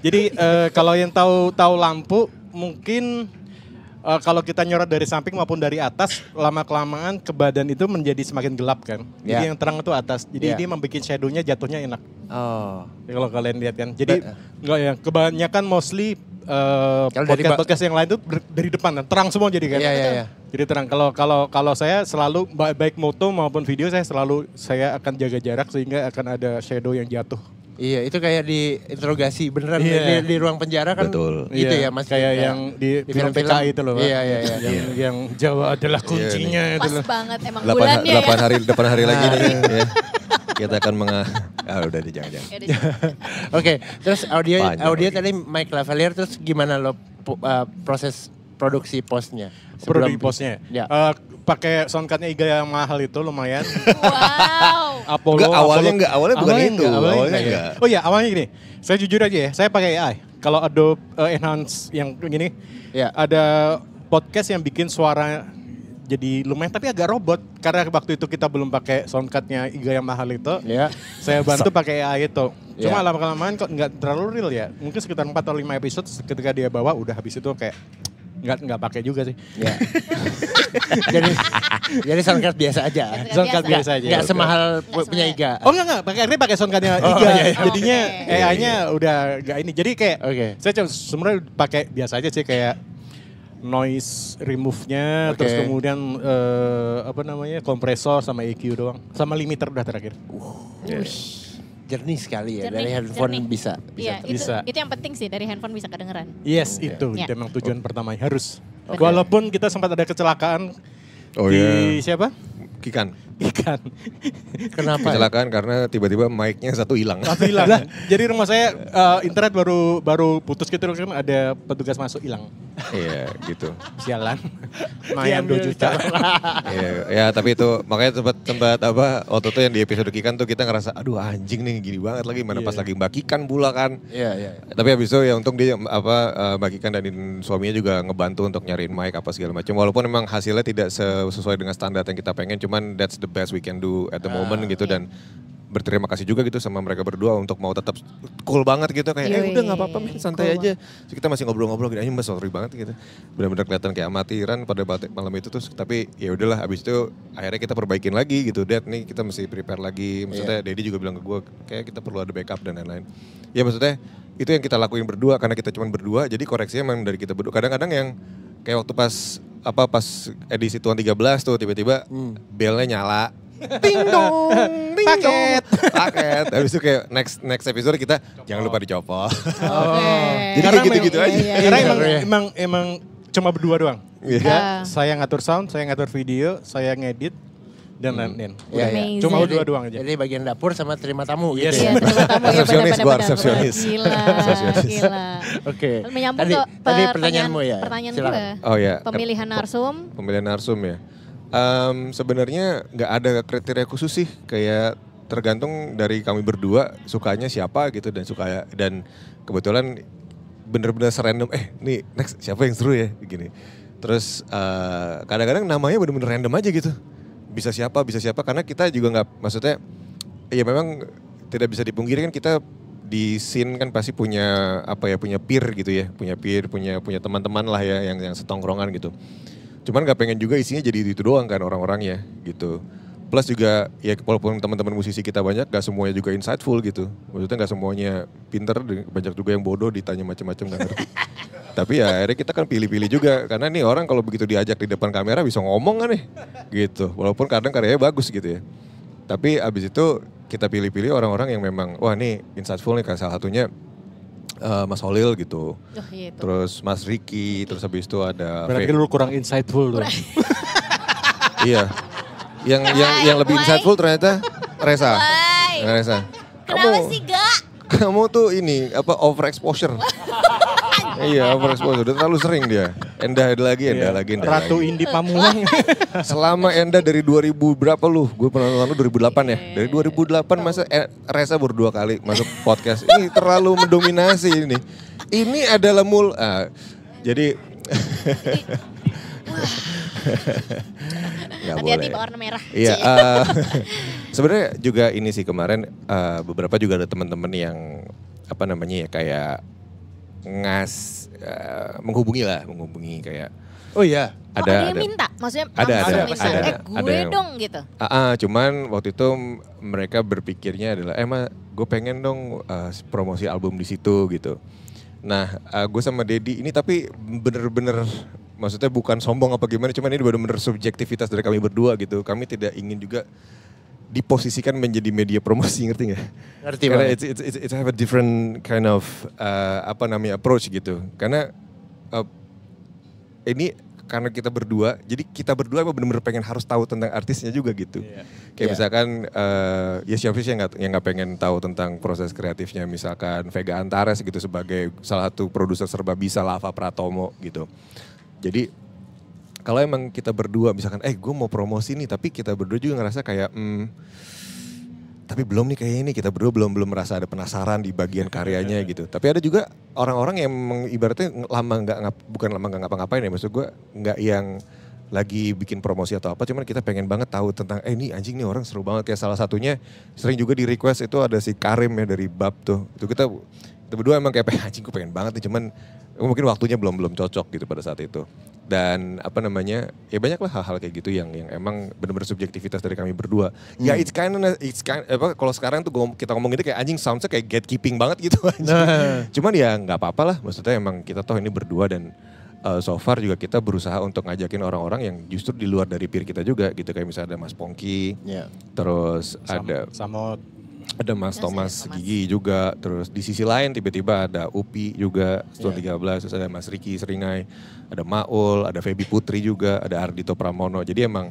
jadi uh, kalau yang tahu tahu lampu mungkin uh, kalau kita nyorot dari samping maupun dari atas, lama kelamaan ke badan itu menjadi semakin gelap kan. Yeah. Jadi ya. yang terang itu atas. Jadi yeah. ini membuat shadownya jatuhnya enak. Oh. kalau kalian lihat kan. Jadi enggak uh. ya kebanyakan mostly podcast podcast podcast yang lain tuh dari depan kan terang semua jadi kan. Iya iya iya. Jadi terang kalau kalau kalau saya selalu baik moto maupun video saya selalu saya akan jaga jarak sehingga akan ada shadow yang jatuh. Iya, itu kayak di interogasi beneran iya. di, di ruang penjara kan. Betul. Gitu iya. ya Mas. Kayak ya. yang di, di film, PKI itu loh. Iya, iya, iya. yang, iya. yang Jawa adalah iya, kuncinya iya, itu loh. Pas banget emang 8, bulannya 8 hari, 8 hari lagi nah. nih. Ya. Kita akan meng... Ah udah deh, jangan-jangan. Ya, Oke, terus audio Panjang audio lagi. tadi Mike Lavalier, terus gimana lo uh, proses produksi posnya? produksi posnya. Ya. Uh, pakai soundcardnya Iga yang mahal itu lumayan. wow. Apollo. Enggak, awalnya Apollo. enggak, awalnya bukan awalnya itu. awalnya, awalnya enggak. enggak. Oh iya, awalnya gini. Saya jujur aja ya, saya pakai AI. Kalau Adobe uh, Enhance yang gini, ya. ada podcast yang bikin suara jadi lumayan tapi agak robot karena waktu itu kita belum pakai soundcardnya Iga yang mahal itu. Yeah. Saya bantu pakai AI itu. Cuma yeah. lama-kelamaan kok nggak terlalu real ya. Mungkin sekitar 4 atau 5 episode ketika dia bawa udah habis itu kayak nggak nggak pakai juga sih. Ya. jadi jadi soundcard biasa aja. Soundcard biasa, biasa aja. Nggak semahal gak punya Iga. Oh enggak enggak, pakai pakai soundcardnya oh, Iga. Oh, iya, iya. Jadinya okay. AI-nya udah nggak ini. Jadi kayak okay. saya coba sebenarnya pakai biasa aja sih kayak noise remove-nya, okay. terus kemudian uh, apa namanya kompresor sama EQ doang, sama limiter udah terakhir. Uh, yes. Jernih sekali ya jernih, dari handphone jernih. bisa iya, bisa. itu, Itu yang penting sih dari handphone bisa kedengeran. Yes okay. Iya. itu ya. memang tujuan oh. pertama harus. Okay. Walaupun kita sempat ada kecelakaan oh, di yeah. siapa? Kikan ikan. Kenapa? Kecelakaan ya? karena tiba-tiba mic-nya satu hilang. Satu hilang. nah, jadi rumah saya uh, internet baru baru putus gitu kan ada petugas masuk hilang. Iya, gitu. Sialan. Mayan 2 juta. Iya, ya tapi itu makanya tempat tempat apa waktu itu yang di episode Kikan tuh kita ngerasa aduh anjing nih gini banget lagi mana yeah. pas iya. lagi bakikan pula kan. Iya, yeah, iya. Yeah, Tapi habis itu ya untung dia apa uh, eh, bakikan dan suaminya juga ngebantu untuk nyariin mic apa segala macam walaupun memang hasilnya tidak sesuai dengan standar yang kita pengen cuman that's the best we can do at the uh, moment gitu yeah. dan berterima kasih juga gitu sama mereka berdua untuk mau tetap cool banget gitu kayak eh udah nggak apa-apa men santai cool aja so, kita masih ngobrol-ngobrol gitu aja mas sorry banget gitu benar-benar kelihatan kayak amatiran pada malam itu terus tapi ya udahlah abis itu akhirnya kita perbaikin lagi gitu Dad nih kita mesti prepare lagi maksudnya yeah. Dedi juga bilang ke gue kayak kita perlu ada backup dan lain-lain ya maksudnya itu yang kita lakuin berdua karena kita cuma berdua jadi koreksinya memang dari kita berdua kadang-kadang yang kayak waktu pas apa pas edisi tuan 13 tuh tiba-tiba hmm. belnya nyala ting dong ting paket paket habis itu kayak next next episode kita Copo. jangan lupa dicopot oh. jadi kayak gitu-gitu aja iya, iya. karena emang, iya. emang emang cuma berdua doang yeah. yeah. saya ngatur sound saya ngatur video saya ngedit dan hmm. lain-lain. Ya, ya. Cuma dua doang aja. Jadi bagian dapur sama terima tamu gitu. Yes. Ya, iya, terima tamu. resepsionis, ya, gua resepsionis. Gila, gila. Oke. Menyambung tadi, tadi pertanyaanmu ya. Pertanyaan gue. Oh ya. Pemilihan narsum. Pemilihan narsum ya. Um, Sebenarnya nggak ada kriteria khusus sih kayak tergantung dari kami berdua sukanya siapa gitu dan suka dan kebetulan bener-bener serandom eh nih next siapa yang seru ya gini terus eh, kadang-kadang uh, kadang -kadang namanya bener-bener random aja gitu bisa siapa bisa siapa karena kita juga nggak maksudnya ya memang tidak bisa dipungkiri kan kita di scene kan pasti punya apa ya punya peer gitu ya punya peer punya punya teman-teman lah ya yang yang setongkrongan gitu cuman nggak pengen juga isinya jadi itu doang kan orang ya gitu plus juga ya walaupun teman-teman musisi kita banyak gak semuanya juga insightful gitu maksudnya gak semuanya pinter banyak juga yang bodoh ditanya macam-macam gak ngerti Tapi ya akhirnya kita kan pilih-pilih juga karena nih orang kalau begitu diajak di depan kamera bisa ngomong kan nih. Gitu. Walaupun kadang karyanya bagus gitu ya. Tapi abis itu kita pilih-pilih orang-orang yang memang wah nih insightful nih salah satunya uh, Mas Holil gitu. Oh, iya Terus Mas Riki, terus abis itu ada Berarti lu kurang insightful dong. iya. Yang yang yang lebih Why? insightful ternyata Reza Kamu, Kenapa sih, Gak? Kamu tuh ini apa overexposure. iya, overexposure. Udah terlalu sering dia. Endah ada lagi, endah yeah. lagi, endah Ratu Indi Pamulang. Selama endah dari 2000 berapa lu? Gue pernah nonton 2008 ya. Iya. Dari 2008 masa eh, Reza baru dua kali masuk podcast. Ini terlalu mendominasi ini. Ini adalah mul... Ah, jadi... Hati-hati bawa warna merah. Iya. Uh, Sebenarnya juga ini sih kemarin uh, beberapa juga ada teman-teman yang apa namanya ya kayak ngas uh, menghubungi lah, menghubungi kayak Oh iya. Oh, ada, ada minta, maksudnya ada, ada, minta. ada, eh gue ada dong gitu. Ah, uh, uh, cuman waktu itu mereka berpikirnya adalah, eh mah gue pengen dong uh, promosi album di situ gitu. Nah, uh, gue sama Dedi ini tapi bener-bener maksudnya bukan sombong apa gimana, cuman ini bener-bener subjektivitas dari kami berdua gitu. Kami tidak ingin juga diposisikan menjadi media promosi ngerti nggak? Ngerti Karena banget. It's, it's, it's, it's have a different kind of uh, apa namanya approach gitu. Karena uh, ini karena kita berdua, jadi kita berdua emang benar-benar pengen harus tahu tentang artisnya juga gitu. Yeah. Kayak yeah. misalkan uh, ya siapa yang nggak yang gak pengen tahu tentang proses kreatifnya misalkan Vega Antares gitu sebagai salah satu produser serba bisa Lava Pratomo gitu. Jadi kalau emang kita berdua misalkan eh gue mau promosi nih tapi kita berdua juga ngerasa kayak hmm, tapi belum nih kayak ini kita berdua belum belum merasa ada penasaran di bagian karyanya gitu. Tapi ada juga orang-orang yang ibaratnya lama nggak bukan lama nggak ngapa-ngapain ya maksud gue nggak yang lagi bikin promosi atau apa cuman kita pengen banget tahu tentang eh ini anjing nih orang seru banget kayak salah satunya sering juga di request itu ada si Karim ya dari Bab tuh itu kita kita berdua emang kayak anjing gue pengen banget nih cuman mungkin waktunya belum belum cocok gitu pada saat itu dan apa namanya ya banyaklah hal-hal kayak gitu yang yang emang benar-benar subjektivitas dari kami berdua ya, hmm. ya it's kind of it's kind apa kalau sekarang tuh kita ngomong gitu kayak anjing soundnya kayak gatekeeping banget gitu anjing nah. cuman ya nggak apa-apa lah maksudnya emang kita toh ini berdua dan uh, so far juga kita berusaha untuk ngajakin orang-orang yang justru di luar dari peer kita juga gitu kayak misalnya ada Mas Pongki yeah. terus Sam ada Samot ada Mas ya, Thomas Thomas. Gigi juga terus di sisi lain tiba-tiba ada Upi juga tahun yeah. 13 terus ada Mas Riki Seringai ada Maul ada Feby Putri juga ada Ardito Pramono jadi emang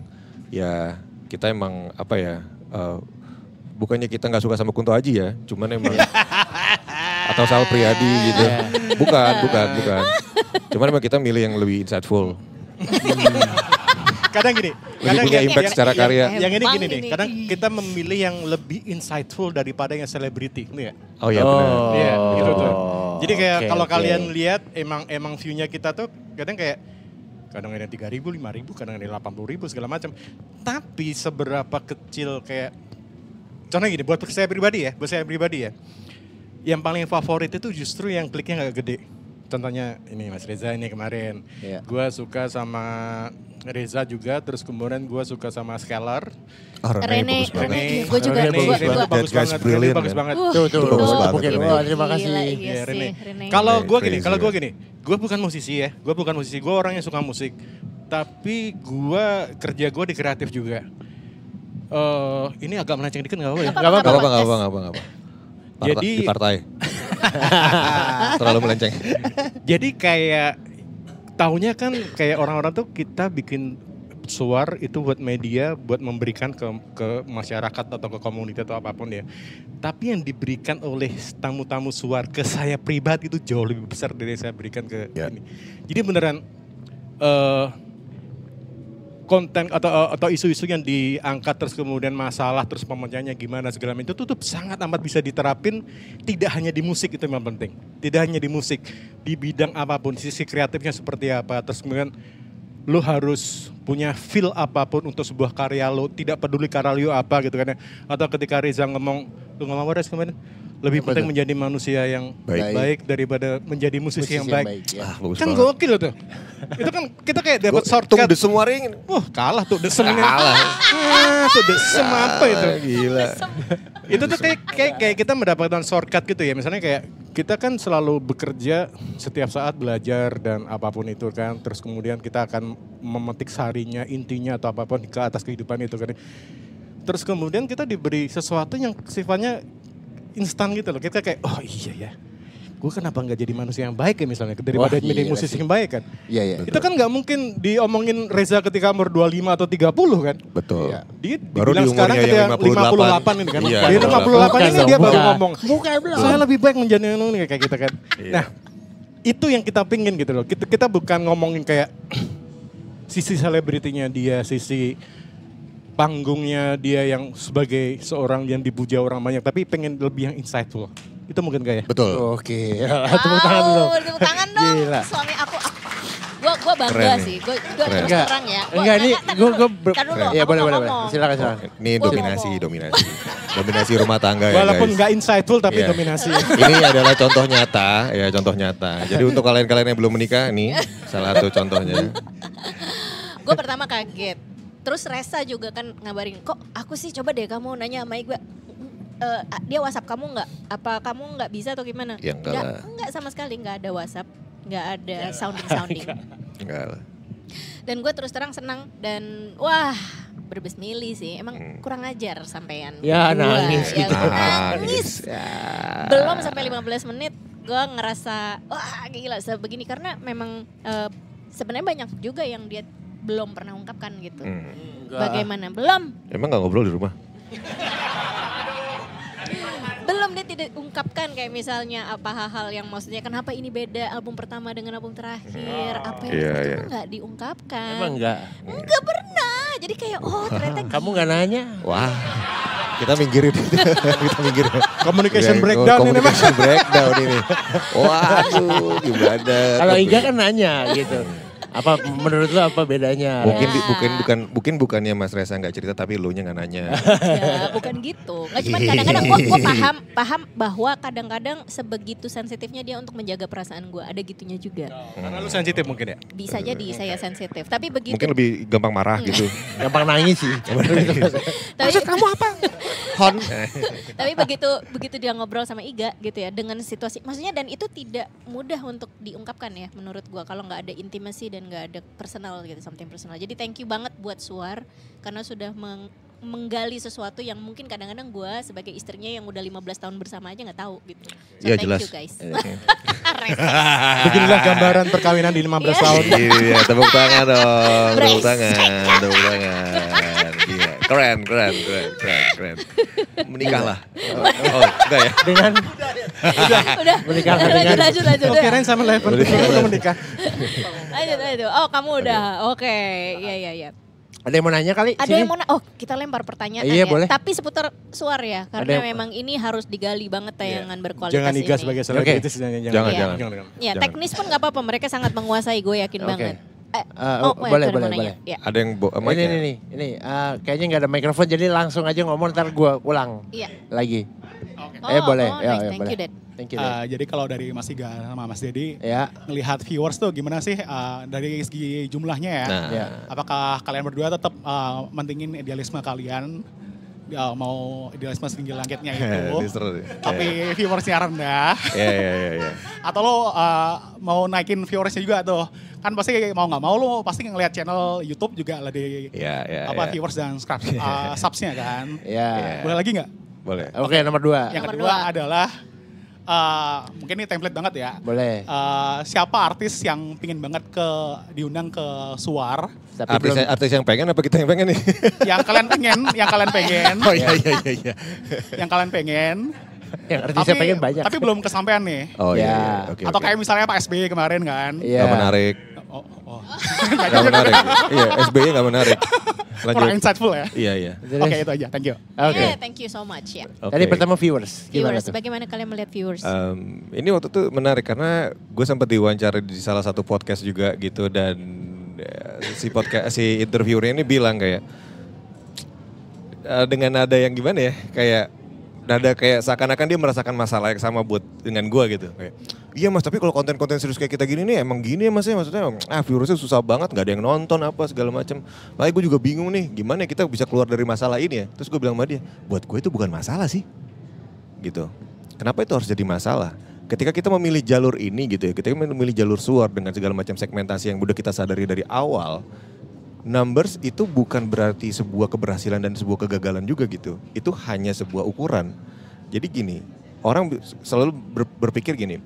ya kita emang apa ya uh, bukannya kita nggak suka sama Kunto Aji ya cuman emang atau Sal Priadi gitu iya. bukan bukan bukan cuman emang kita milih yang lebih insightful kadang gini, kadang punya impact yang, secara karya. Yang, yang ini gini nih, kadang kita memilih yang lebih insightful daripada yang selebriti, gitu ya. Oh iya benar. Iya, gitu tuh. Oh, Jadi kayak okay, kalau okay. kalian lihat emang emang view-nya kita tuh kadang kayak kadang ada tiga ribu, lima ribu, kadang ada delapan puluh ribu segala macam. Tapi seberapa kecil kayak contohnya gini, buat saya pribadi ya, buat saya pribadi ya, yang paling favorit itu justru yang kliknya nggak gede contohnya ini Mas Reza ini kemarin. Yeah. Gue suka sama Reza juga, terus kemudian gue suka sama Skeller. Oh, Rene, Rene, Rene, gue juga Rene, bagus, Rene, bagus banget, Rene bagus banget. Uh, tuh, tuh, bagus banget. terima kasih. Iya, Rene. Kalau gue gini, kalau gue gini, gue bukan musisi ya, gue bukan musisi, gue orang yang suka musik. Tapi gue kerja gue di kreatif juga. Uh, ini agak melenceng dikit gak apa-apa ya? Gak apa-apa, gak apa-apa. Jadi, di partai. Terlalu melenceng. Jadi kayak tahunya kan kayak orang-orang tuh kita bikin suar itu buat media, buat memberikan ke, ke masyarakat atau ke komunitas atau apapun ya. Tapi yang diberikan oleh tamu-tamu suar ke saya pribadi itu jauh lebih besar dari yang saya berikan ke yeah. ini. Jadi beneran uh, konten atau eh, atau isu-isu yang diangkat terus kemudian masalah terus pemecahannya gimana segala macam itu tuh sangat amat bisa diterapin tidak hanya di musik itu yang penting tidak hanya di musik di bidang apapun sisi kreatifnya seperti apa terus kemudian lu harus punya feel apapun untuk sebuah karya lu tidak peduli karya lu apa gitu kan ya. atau ketika Riza ngomong lu ngomong apa kemarin lebih penting menjadi manusia yang baik, baik daripada menjadi musisi, musisi yang baik. Yang baik ya. ah, bagus kan banget. gokil tuh. itu kan kita kayak dapat shortcut. Tung desem waring. Wah kalah tuh desemnya. kalah. Ah, tuh desem apa itu. Gila. itu tuh kayak, kayak, kayak kita mendapatkan shortcut gitu ya. Misalnya kayak kita kan selalu bekerja setiap saat belajar dan apapun itu kan. Terus kemudian kita akan memetik sarinya, intinya atau apapun ke atas kehidupan itu kan. Ya. Terus kemudian kita diberi sesuatu yang sifatnya instan gitu loh. Kita kayak oh iya ya. Gue kenapa nggak jadi manusia yang baik ya misalnya daripada oh, iya musisi yang baik kan? Iya iya. Itu kan nggak mungkin diomongin Reza ketika umur 25 atau 30 kan? Betul. Ya, dia baru dibilang di sekarang ketika 58, 58 ini kan. Iya, dia 58, delapan ini dia baru bukan. ngomong. Bukan Saya lebih baik menjadi ini kayak kita gitu kan. Iya. nah, itu yang kita pingin gitu loh. Kita, kita bukan ngomongin kayak sisi selebritinya dia, sisi panggungnya dia yang sebagai seorang yang dipuja orang banyak, tapi pengen lebih yang insightful. Itu mungkin kayak. Ya? Betul. Oke. Okay. Wow, tepuk tangan dong. Tepuk tangan dong. Gila. Suami aku, aku gua gua bangga Keren sih. Gua gua terus terang ya. Gua, enggak, ini gua gua ber... kan dulu, ya boleh boleh boleh. Silakan silakan. Ini dominasi dominasi. dominasi rumah tangga ya guys. Walaupun gak insightful tapi yeah. dominasi. ini adalah contoh nyata ya, contoh nyata. Jadi untuk kalian-kalian yang belum menikah nih salah satu contohnya. gue pertama kaget terus Resa juga kan ngabarin kok aku sih coba deh kamu nanya sama Iqbal uh, dia WhatsApp kamu nggak? Apa kamu nggak bisa atau gimana? Ya, enggak, enggak, enggak sama sekali nggak ada WhatsApp, nggak ada sounding sounding. enggak lah. Dan gue terus terang senang dan wah berbesmili sih emang hmm. kurang ajar sampean ya gua. nangis ya, gitu nangis ya. belum sampai 15 menit gue ngerasa wah gila sebegini karena memang uh, sebenarnya banyak juga yang dia belum pernah ungkapkan gitu. Hmm. Bagaimana? Belum. Emang nggak ngobrol di rumah? belum dia tidak ungkapkan kayak misalnya apa hal-hal yang maksudnya kenapa ini beda album pertama dengan album terakhir hmm. apa iya, yang yeah, itu yeah. nggak diungkapkan emang nggak nggak pernah jadi kayak oh ternyata kamu nggak nanya wah kita minggirin kita minggirin communication iya, breakdown ini communication breakdown ini Wah waduh gimana kalau Iga kan nanya gitu hmm apa menurut lu apa bedanya? Mungkin ya. bukan bukan mungkin bukannya Mas Reza nggak cerita tapi lo nya nggak nanya. ya, bukan gitu. Nggak cuma iya. kadang-kadang gua, gua paham paham bahwa kadang-kadang sebegitu sensitifnya dia untuk menjaga perasaan gua. Ada gitunya juga. Hmm. lu sensitif mungkin ya? Bisa jadi saya sensitif. Tapi begitu Mungkin lebih gampang marah gitu. gampang nangis sih. tapi, Maksud kamu apa? Hon. tapi begitu begitu dia ngobrol sama Iga gitu ya dengan situasi maksudnya dan itu tidak mudah untuk diungkapkan ya menurut gua kalau nggak ada intimasi dan nggak ada personal gitu something personal jadi thank you banget buat Suar karena sudah meng menggali sesuatu yang mungkin kadang-kadang gue sebagai istrinya yang udah 15 tahun bersama aja nggak tahu gitu. So, ya, thank jelas. you guys. Iya, iya. Beginilah gambaran perkawinan di 15 iya. tahun. Iya, tepuk tangan dong. Tepuk tangan, tepuk tangan keren, keren, keren, keren, keren. Menikahlah. Oh, oh enggak ya. Dengan udah, udah. Menikah udah, dengan. Lanjut, lanjut, lanjut. Oke, Ren sama level itu menikah. Lanjut, lanjut. Oh, kamu udah. Oke, okay. iya, iya, iya. Ada yang mau nanya kali? Ada sini? yang mau nanya. Oh, kita lempar pertanyaan iya, ya. Boleh. Tapi seputar suar ya, karena yang... memang ini harus digali banget tayangan iya. yeah. berkualitas jangan ini. Jangan digas sebagai selebritis okay. jangan jangan. Jangan, iya. jangan. Iya, jangan. teknis pun nggak apa-apa, mereka sangat menguasai, gue yakin okay. banget. Eh, uh, oh, boleh, boleh, boleh. Ya. Ada yang bo uh, ini, ini, ini, ini. Uh, ah, kayaknya nggak ada mikrofon, jadi langsung aja ngomong. Ntar gue ulang ya. lagi. Okay. Oh, eh boleh, oh, ya, nice. ya, thank boleh. you Thank you. Ah, Dad. Uh, jadi kalau dari Mas Iga sama Mas Dedi, ya. ngelihat viewers tuh gimana sih uh, dari segi jumlahnya ya? Nah. ya. Apakah kalian berdua tetap uh, mentingin idealisme kalian ya, mau idealisme setinggi langitnya itu. Distro, tapi yeah. Iya. viewersnya rendah. Iya, iya, iya. iya. Atau lo uh, mau naikin viewersnya juga tuh. Kan pasti mau gak mau lo pasti ngeliat channel YouTube juga lah di yeah, yeah, apa yeah. viewers dan subs, uh, subsnya kan. Iya. Yeah. Boleh lagi gak? Boleh. Oke, okay, nomor dua. Yang nomor kedua dua. adalah uh, mungkin ini template banget ya. Boleh. Uh, siapa artis yang pingin banget ke diundang ke Suar? Tapi artis, belum, artis yang pengen apa kita yang pengen nih? yang kalian pengen, yang kalian pengen. Oh iya iya iya. iya. yang kalian pengen. Yang artis tapi, pengen banyak. Tapi belum kesampaian nih. Oh iya. Ya. iya. iya. Okay, Atau okay. kayak misalnya Pak SBY kemarin kan. Iya. Yeah. Oh, menarik Oh, oh. gak menarik. iya, SBY gak menarik. Lanjut. Kurang insightful ya. Iya, iya. Oke, okay, itu aja. Thank you. Oke. Okay. Yeah, thank you so much ya. Okay. Tadi pertama viewers. Viewers, tuh? bagaimana kalian melihat viewers? Um, ini waktu itu menarik karena gue sempat diwawancara di salah satu podcast juga gitu dan eh, si podcast si interviewernya ini bilang kayak eh, dengan nada yang gimana ya kayak nada kayak seakan-akan dia merasakan masalah yang sama buat dengan gua gitu. Kayak, iya mas, tapi kalau konten-konten serius kayak kita gini nih emang gini ya mas ya maksudnya ah virusnya susah banget nggak ada yang nonton apa segala macam. Makanya gue juga bingung nih gimana ya kita bisa keluar dari masalah ini ya. Terus gue bilang sama dia, buat gue itu bukan masalah sih, gitu. Kenapa itu harus jadi masalah? Ketika kita memilih jalur ini gitu ya, ketika memilih jalur suar dengan segala macam segmentasi yang udah kita sadari dari awal, numbers itu bukan berarti sebuah keberhasilan dan sebuah kegagalan juga gitu. Itu hanya sebuah ukuran. Jadi gini, orang selalu berpikir gini,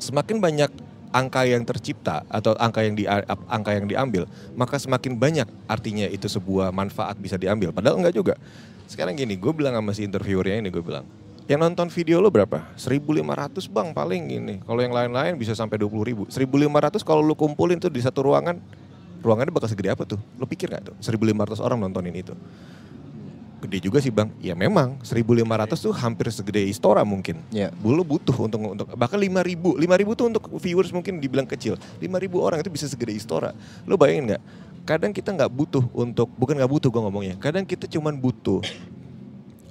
semakin banyak angka yang tercipta atau angka yang di angka yang diambil, maka semakin banyak artinya itu sebuah manfaat bisa diambil. Padahal enggak juga. Sekarang gini, gue bilang sama si interviewernya ini, gue bilang, yang nonton video lo berapa? 1500 bang paling gini. Kalau yang lain-lain bisa sampai puluh ribu. 1500 kalau lo kumpulin tuh di satu ruangan, ruangannya bakal segede apa tuh? Lo pikir gak tuh? 1500 orang nontonin itu. Gede juga sih bang. Ya memang 1500 tuh hampir segede Istora mungkin. Ya. Lo butuh untuk, untuk bahkan 5000. 5000 tuh untuk viewers mungkin dibilang kecil. 5000 orang itu bisa segede Istora. Lo bayangin gak? Kadang kita gak butuh untuk, bukan gak butuh gue ngomongnya. Kadang kita cuman butuh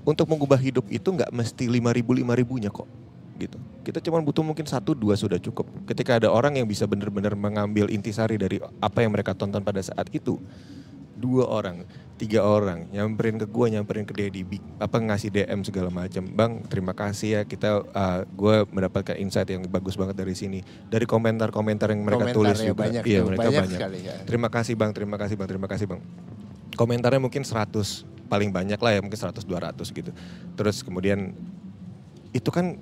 untuk mengubah hidup itu gak mesti 5000 5000-nya kok gitu. Kita cuma butuh mungkin satu dua sudah cukup. Ketika ada orang yang bisa benar-benar mengambil intisari dari apa yang mereka tonton pada saat itu, dua orang, tiga orang nyamperin ke gue nyamperin ke Dedi, apa ngasih DM segala macam. Bang, terima kasih ya kita uh, ah, gue mendapatkan insight yang bagus banget dari sini. Dari komentar-komentar yang mereka komentar tulis ya juga. Banyak, iya, mereka banyak. banyak. Sekali, ya. Terima kasih Bang, terima kasih Bang, terima kasih Bang. Komentarnya mungkin seratus paling banyak lah ya mungkin 100 200 gitu. Terus kemudian itu kan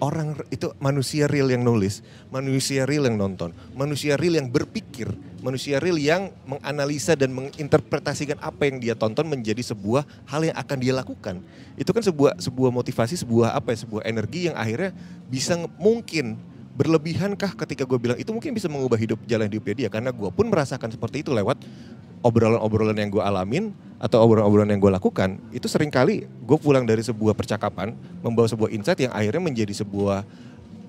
orang itu manusia real yang nulis, manusia real yang nonton, manusia real yang berpikir, manusia real yang menganalisa dan menginterpretasikan apa yang dia tonton menjadi sebuah hal yang akan dia lakukan. Itu kan sebuah sebuah motivasi, sebuah apa ya, sebuah energi yang akhirnya bisa mungkin berlebihankah ketika gue bilang itu mungkin bisa mengubah hidup jalan hidup dia karena gue pun merasakan seperti itu lewat obrolan-obrolan yang gue alamin atau obrolan-obrolan yang gue lakukan itu sering kali gue pulang dari sebuah percakapan membawa sebuah insight yang akhirnya menjadi sebuah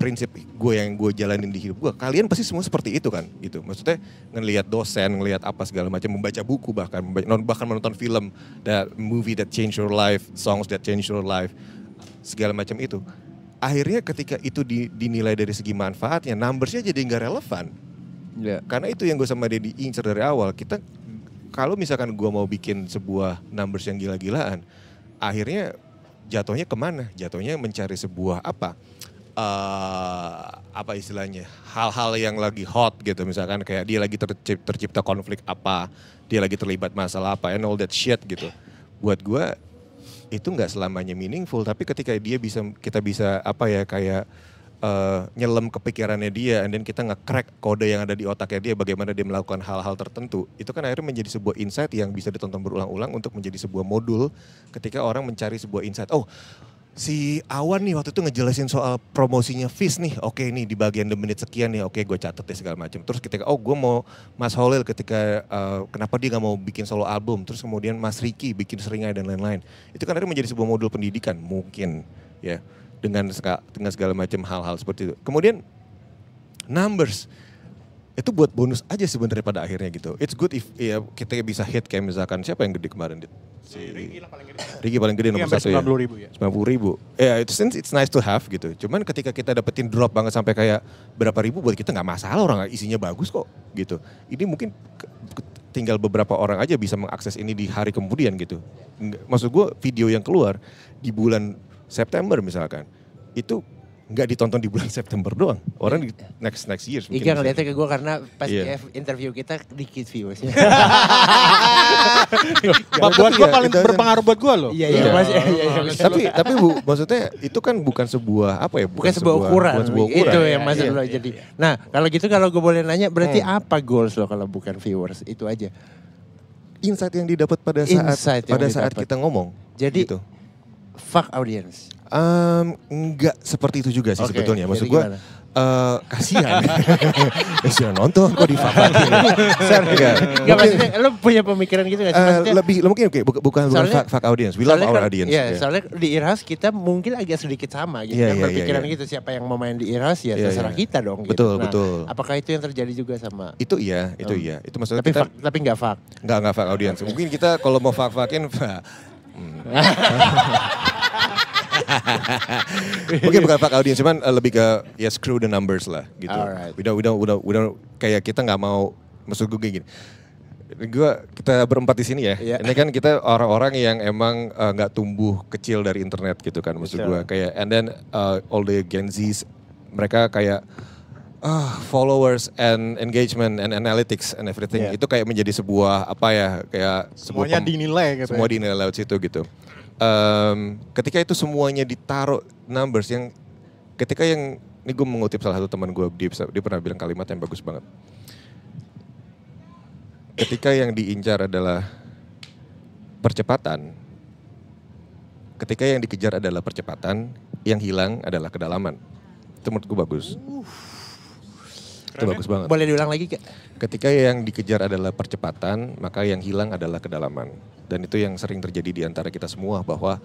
prinsip gue yang gue jalanin di hidup gue kalian pasti semua seperti itu kan itu maksudnya ngelihat dosen ngelihat apa segala macam membaca buku bahkan membaca, bahkan menonton film that movie that change your life songs that change your life segala macam itu akhirnya ketika itu dinilai dari segi manfaatnya numbersnya jadi nggak relevan yeah. karena itu yang gue sama Deddy incer dari awal kita kalau misalkan gue mau bikin sebuah numbers yang gila-gilaan, akhirnya jatuhnya kemana? Jatuhnya mencari sebuah apa? Uh, apa istilahnya hal-hal yang lagi hot gitu misalkan kayak dia lagi tercipta, tercipta konflik apa dia lagi terlibat masalah apa and all that shit gitu buat gue itu nggak selamanya meaningful tapi ketika dia bisa kita bisa apa ya kayak uh, nyelam ke dia and then kita nge-crack kode yang ada di otaknya dia bagaimana dia melakukan hal-hal tertentu itu kan akhirnya menjadi sebuah insight yang bisa ditonton berulang-ulang untuk menjadi sebuah modul ketika orang mencari sebuah insight oh si Awan nih waktu itu ngejelasin soal promosinya Fis nih. Oke nih di bagian the menit sekian nih. Ya. Oke gue catet deh ya segala macam. Terus ketika oh gue mau Mas Holil ketika uh, kenapa dia gak mau bikin solo album. Terus kemudian Mas Riki bikin seringai dan lain-lain. Itu kan akhirnya menjadi sebuah modul pendidikan mungkin ya. Yeah dengan dengan segala macam hal-hal seperti itu. Kemudian numbers itu buat bonus aja sebenarnya pada akhirnya gitu. It's good if ya, kita bisa hit kayak misalkan siapa yang gede kemarin? Si Ricky paling gede. Ricky paling gede nomor satu ya. Sembilan puluh ribu ya. 90 ribu. yeah, it's, it's nice to have gitu. Cuman ketika kita dapetin drop banget sampai kayak berapa ribu buat kita nggak masalah orang isinya bagus kok gitu. Ini mungkin tinggal beberapa orang aja bisa mengakses ini di hari kemudian gitu. Maksud gue video yang keluar di bulan September misalkan itu nggak ditonton di bulan September doang. Orang di iya. next next year. Iga ngeliatnya gitu. ke gue karena pas yeah. interview kita dikit viewersnya iya. buat gue paling iya, itu berpengaruh buat gue loh. Iya iya. iya, iya, tapi tapi bu, maksudnya itu kan bukan sebuah apa ya? Bukan, bukan sebuah, sebuah ukuran. sebuah ukuran. Itu yang maksud iya, lo. Jadi, nah kalau gitu kalau gue boleh nanya, berarti hmm. apa goals lo kalau bukan viewers? Itu aja. Insight yang didapat pada saat pada saat didapet. kita ngomong. Jadi gitu fuck audience? Um, enggak seperti itu juga sih okay, sebetulnya. Maksud gue Uh, kasihan. kasihan ya nonton kok di Enggak, enggak maksudnya lo punya pemikiran gitu gak sih? Eh, maksudnya, uh, lebih, mungkin okay, bukan, bukan soalnya, fuck, audience, we love our kan, audience. Iya, yeah, yeah. soalnya di Irhas kita mungkin agak sedikit sama gitu yeah, kan, yeah, iya, berpikiran yeah, gitu siapa yang mau main di Irhas ya yeah, terserah yeah. kita dong gitu. Betul, nah, betul. Apakah itu yang terjadi juga sama? Itu iya, itu oh. iya. Itu maksudnya tapi kita, fuck, tapi enggak fuck. Enggak, enggak fuck audience. Mungkin kita kalau mau fuck-fuckin, Hmm. Mungkin bukan fuck audience, cuman uh, lebih ke ya screw the numbers lah gitu. Alright. We don't, we don't, we don't, we don't kayak kita nggak mau maksud gue gini. Gue kita berempat di sini ya. Yeah. Ini kan kita orang-orang yang emang eh, nggak uh, tumbuh kecil dari internet gitu kan maksud gue kayak and then uh, all the Gen Zs mereka kayak uh, followers and engagement and analytics and everything yeah. itu kayak menjadi sebuah apa ya kayak semuanya sebuah pem- dinilai gitu semua ya. dinilai lewat situ gitu um, ketika itu semuanya ditaruh numbers yang ketika yang ini gue mengutip salah satu teman gue dia, dia pernah bilang kalimat yang bagus banget ketika yang diincar adalah percepatan ketika yang dikejar adalah percepatan yang hilang adalah kedalaman itu menurut gue bagus uh. Itu ya. bagus banget. Boleh diulang lagi Kak? Ketika yang dikejar adalah percepatan, maka yang hilang adalah kedalaman. Dan itu yang sering terjadi di antara kita semua bahwa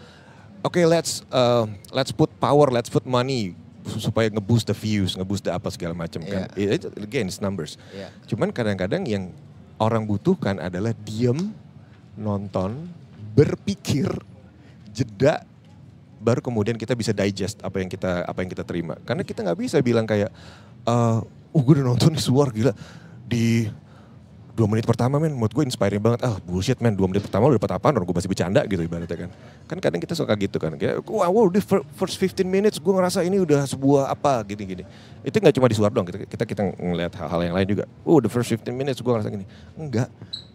oke okay, let's uh, let's put power, let's put money supaya ngeboost the views, ngeboost the apa segala macam kan. Yeah. It, again it's numbers. Yeah. Cuman kadang-kadang yang orang butuhkan adalah diem, nonton, berpikir, jeda baru kemudian kita bisa digest apa yang kita apa yang kita terima karena kita nggak bisa bilang kayak uh, uh gue udah nonton nih suar gila di dua menit pertama men menurut gue inspiring banget ah bullshit men dua menit pertama lu dapat apa orang gue masih bercanda gitu ibaratnya kan kan kadang kita suka gitu kan kayak wow, wow di first 15 minutes gue ngerasa ini udah sebuah apa gini gini itu nggak cuma di suar dong kita kita, kita ngelihat hal-hal yang lain juga oh the first 15 minutes gue ngerasa gini enggak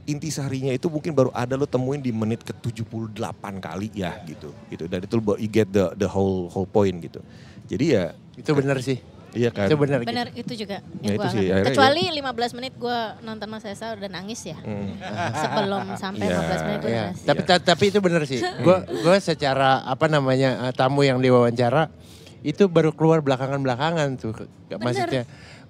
inti seharinya itu mungkin baru ada lo temuin di menit ke 78 kali ya gitu gitu dan itu you get the the whole whole point gitu jadi ya itu benar sih Iya kan. Itu benar. Gitu. Benar gitu. itu juga. Yang ya, gua itu sih, Kecuali ya. 15 menit gue nonton Mas Esa udah nangis ya. Hmm. Sebelum sampai yeah. Iya. 15 menit gue yeah. nangis. Tapi yeah. tapi itu benar sih. Gue gue secara apa namanya eh, tamu yang diwawancara itu baru keluar belakangan-belakangan tuh. Bener. Maksudnya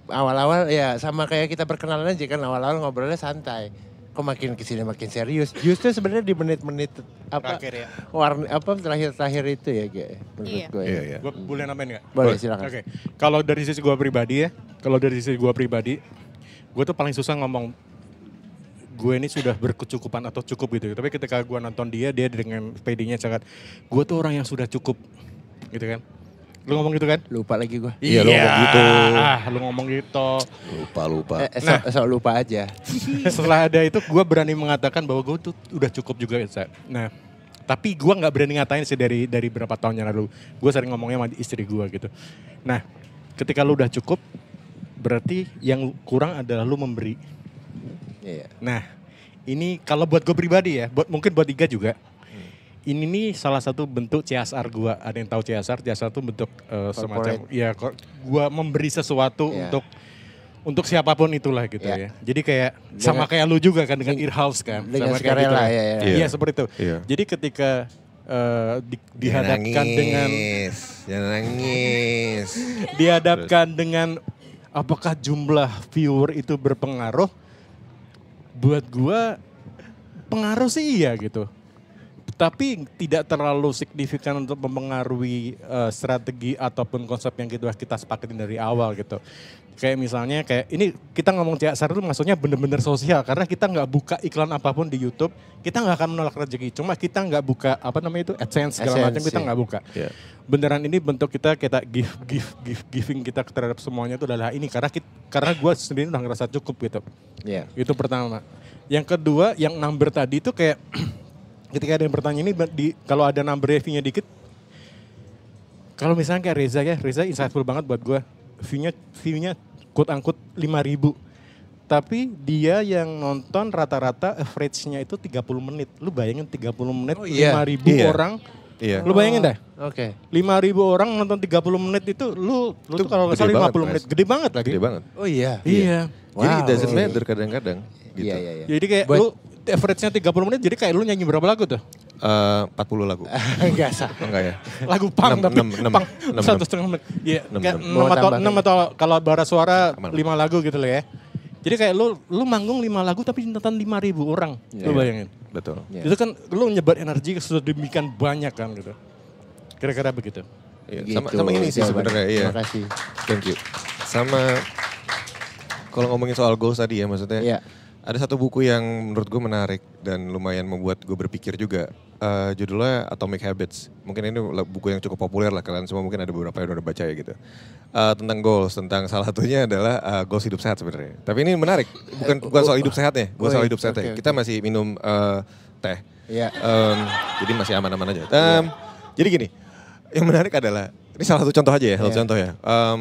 awal-awal ya sama kayak kita perkenalan aja kan awal-awal ngobrolnya santai kok makin kesini makin serius. Justru sebenarnya di menit-menit apa terakhir ya. warna apa terakhir-terakhir itu ya, gue. Menurut iya. gue. Ya. Iya, iya. Gue boleh nambahin gak? Boleh, silakan. Oke. Okay. Kalau dari sisi gue pribadi ya, kalau dari sisi gue pribadi, gue tuh paling susah ngomong gue ini sudah berkecukupan atau cukup gitu. Tapi ketika gue nonton dia, dia dengan pd sangat, gue tuh orang yang sudah cukup gitu kan. Lu ngomong gitu kan? Lupa lagi gua. Iya, yeah. lu ngomong iya. gitu. Ah, lu ngomong gitu. Lupa, lupa. Eh, eh so, nah, so lupa aja. setelah ada itu gua berani mengatakan bahwa gua tuh udah cukup juga, ya, Nah, tapi gua nggak berani ngatain sih dari dari berapa tahun yang lalu. Gua sering ngomongnya sama istri gua gitu. Nah, ketika lu udah cukup, berarti yang kurang adalah lu memberi. Iya. Yeah. Nah, ini kalau buat gue pribadi ya, buat mungkin buat Iga juga ini nih salah satu bentuk CSR gua. Ada yang tahu CSR? CSR itu bentuk uh, semacam ya gua memberi sesuatu yeah. untuk untuk siapapun itulah gitu yeah. ya. Jadi kayak dengan, sama kayak lu juga kan dengan Earhouse kan, dengan sama kayak gitu. Iya, ya, ya. seperti itu. Yeah. Jadi ketika uh, di, dihadapkan nangis, dengan nangis. dihadapkan Terus. dengan apakah jumlah viewer itu berpengaruh buat gua pengaruh sih iya gitu tapi tidak terlalu signifikan untuk mempengaruhi uh, strategi ataupun konsep yang kita kita sepakati dari awal gitu. Kayak misalnya kayak ini kita ngomong CSR itu maksudnya bener-bener sosial karena kita nggak buka iklan apapun di YouTube, kita nggak akan menolak rezeki. Cuma kita nggak buka apa namanya itu AdSense segala macam kita iya. nggak buka. Yeah. Beneran ini bentuk kita kita give give give giving kita terhadap semuanya itu adalah ini karena kita, karena gue sendiri udah ngerasa cukup gitu. Yeah. Itu pertama. Yang kedua yang number tadi itu kayak ketika ada yang bertanya ini di, kalau ada nama reviewnya dikit kalau misalnya kayak Reza ya Reza insightful banget buat gue viewnya viewnya quote angkut lima ribu tapi dia yang nonton rata-rata average-nya itu 30 menit. Lu bayangin 30 menit oh, yeah. ribu yeah. orang. Iya. Lu bayangin deh oh, Oke. lima ribu orang nonton 30 menit itu lu lu tuh kalau nggak salah 50 banget, menit. Gede banget lagi. Gede banget. Oh iya. Iya. Wow. Jadi doesn't matter kadang-kadang. Gitu. Iya, iya, iya. Jadi kayak But, lu average-nya 30 menit jadi kayak lu nyanyi berapa lagu tuh? Eh, empat puluh lagu. Enggak sah. Enggak ya. Lagu pang tapi 6, 6, pang satu setengah menit. Iya. 6, 6. 6 atau 6 atau kalau bara suara lima lagu gitu loh ya. Jadi kayak lu lu manggung lima lagu tapi tentang lima ribu orang. Yeah. Lu iya. bayangin. Betul. Iya. Itu kan lu nyebar energi sudah demikian banyak kan gitu. Kira-kira begitu. Iya, gitu. sama, sama ini sih sebenarnya iya. Terima kasih. Thank you. Sama kalau ngomongin soal goals tadi ya maksudnya. Yeah ada satu buku yang menurut gue menarik dan lumayan membuat gue berpikir juga. Uh, judulnya Atomic Habits. Mungkin ini buku yang cukup populer lah kalian semua mungkin ada beberapa yang udah baca ya gitu. Uh, tentang goals, tentang salah satunya adalah uh, goals hidup sehat sebenarnya. Tapi ini menarik, bukan bukan soal hidup sehatnya, oh, bukan soal iya. hidup sehatnya. Kita masih minum uh, teh. Iya. Um, jadi masih aman-aman aja. Um, Jadi gini, yang menarik adalah ini salah satu contoh aja ya, salah satu iya. contoh ya. Um,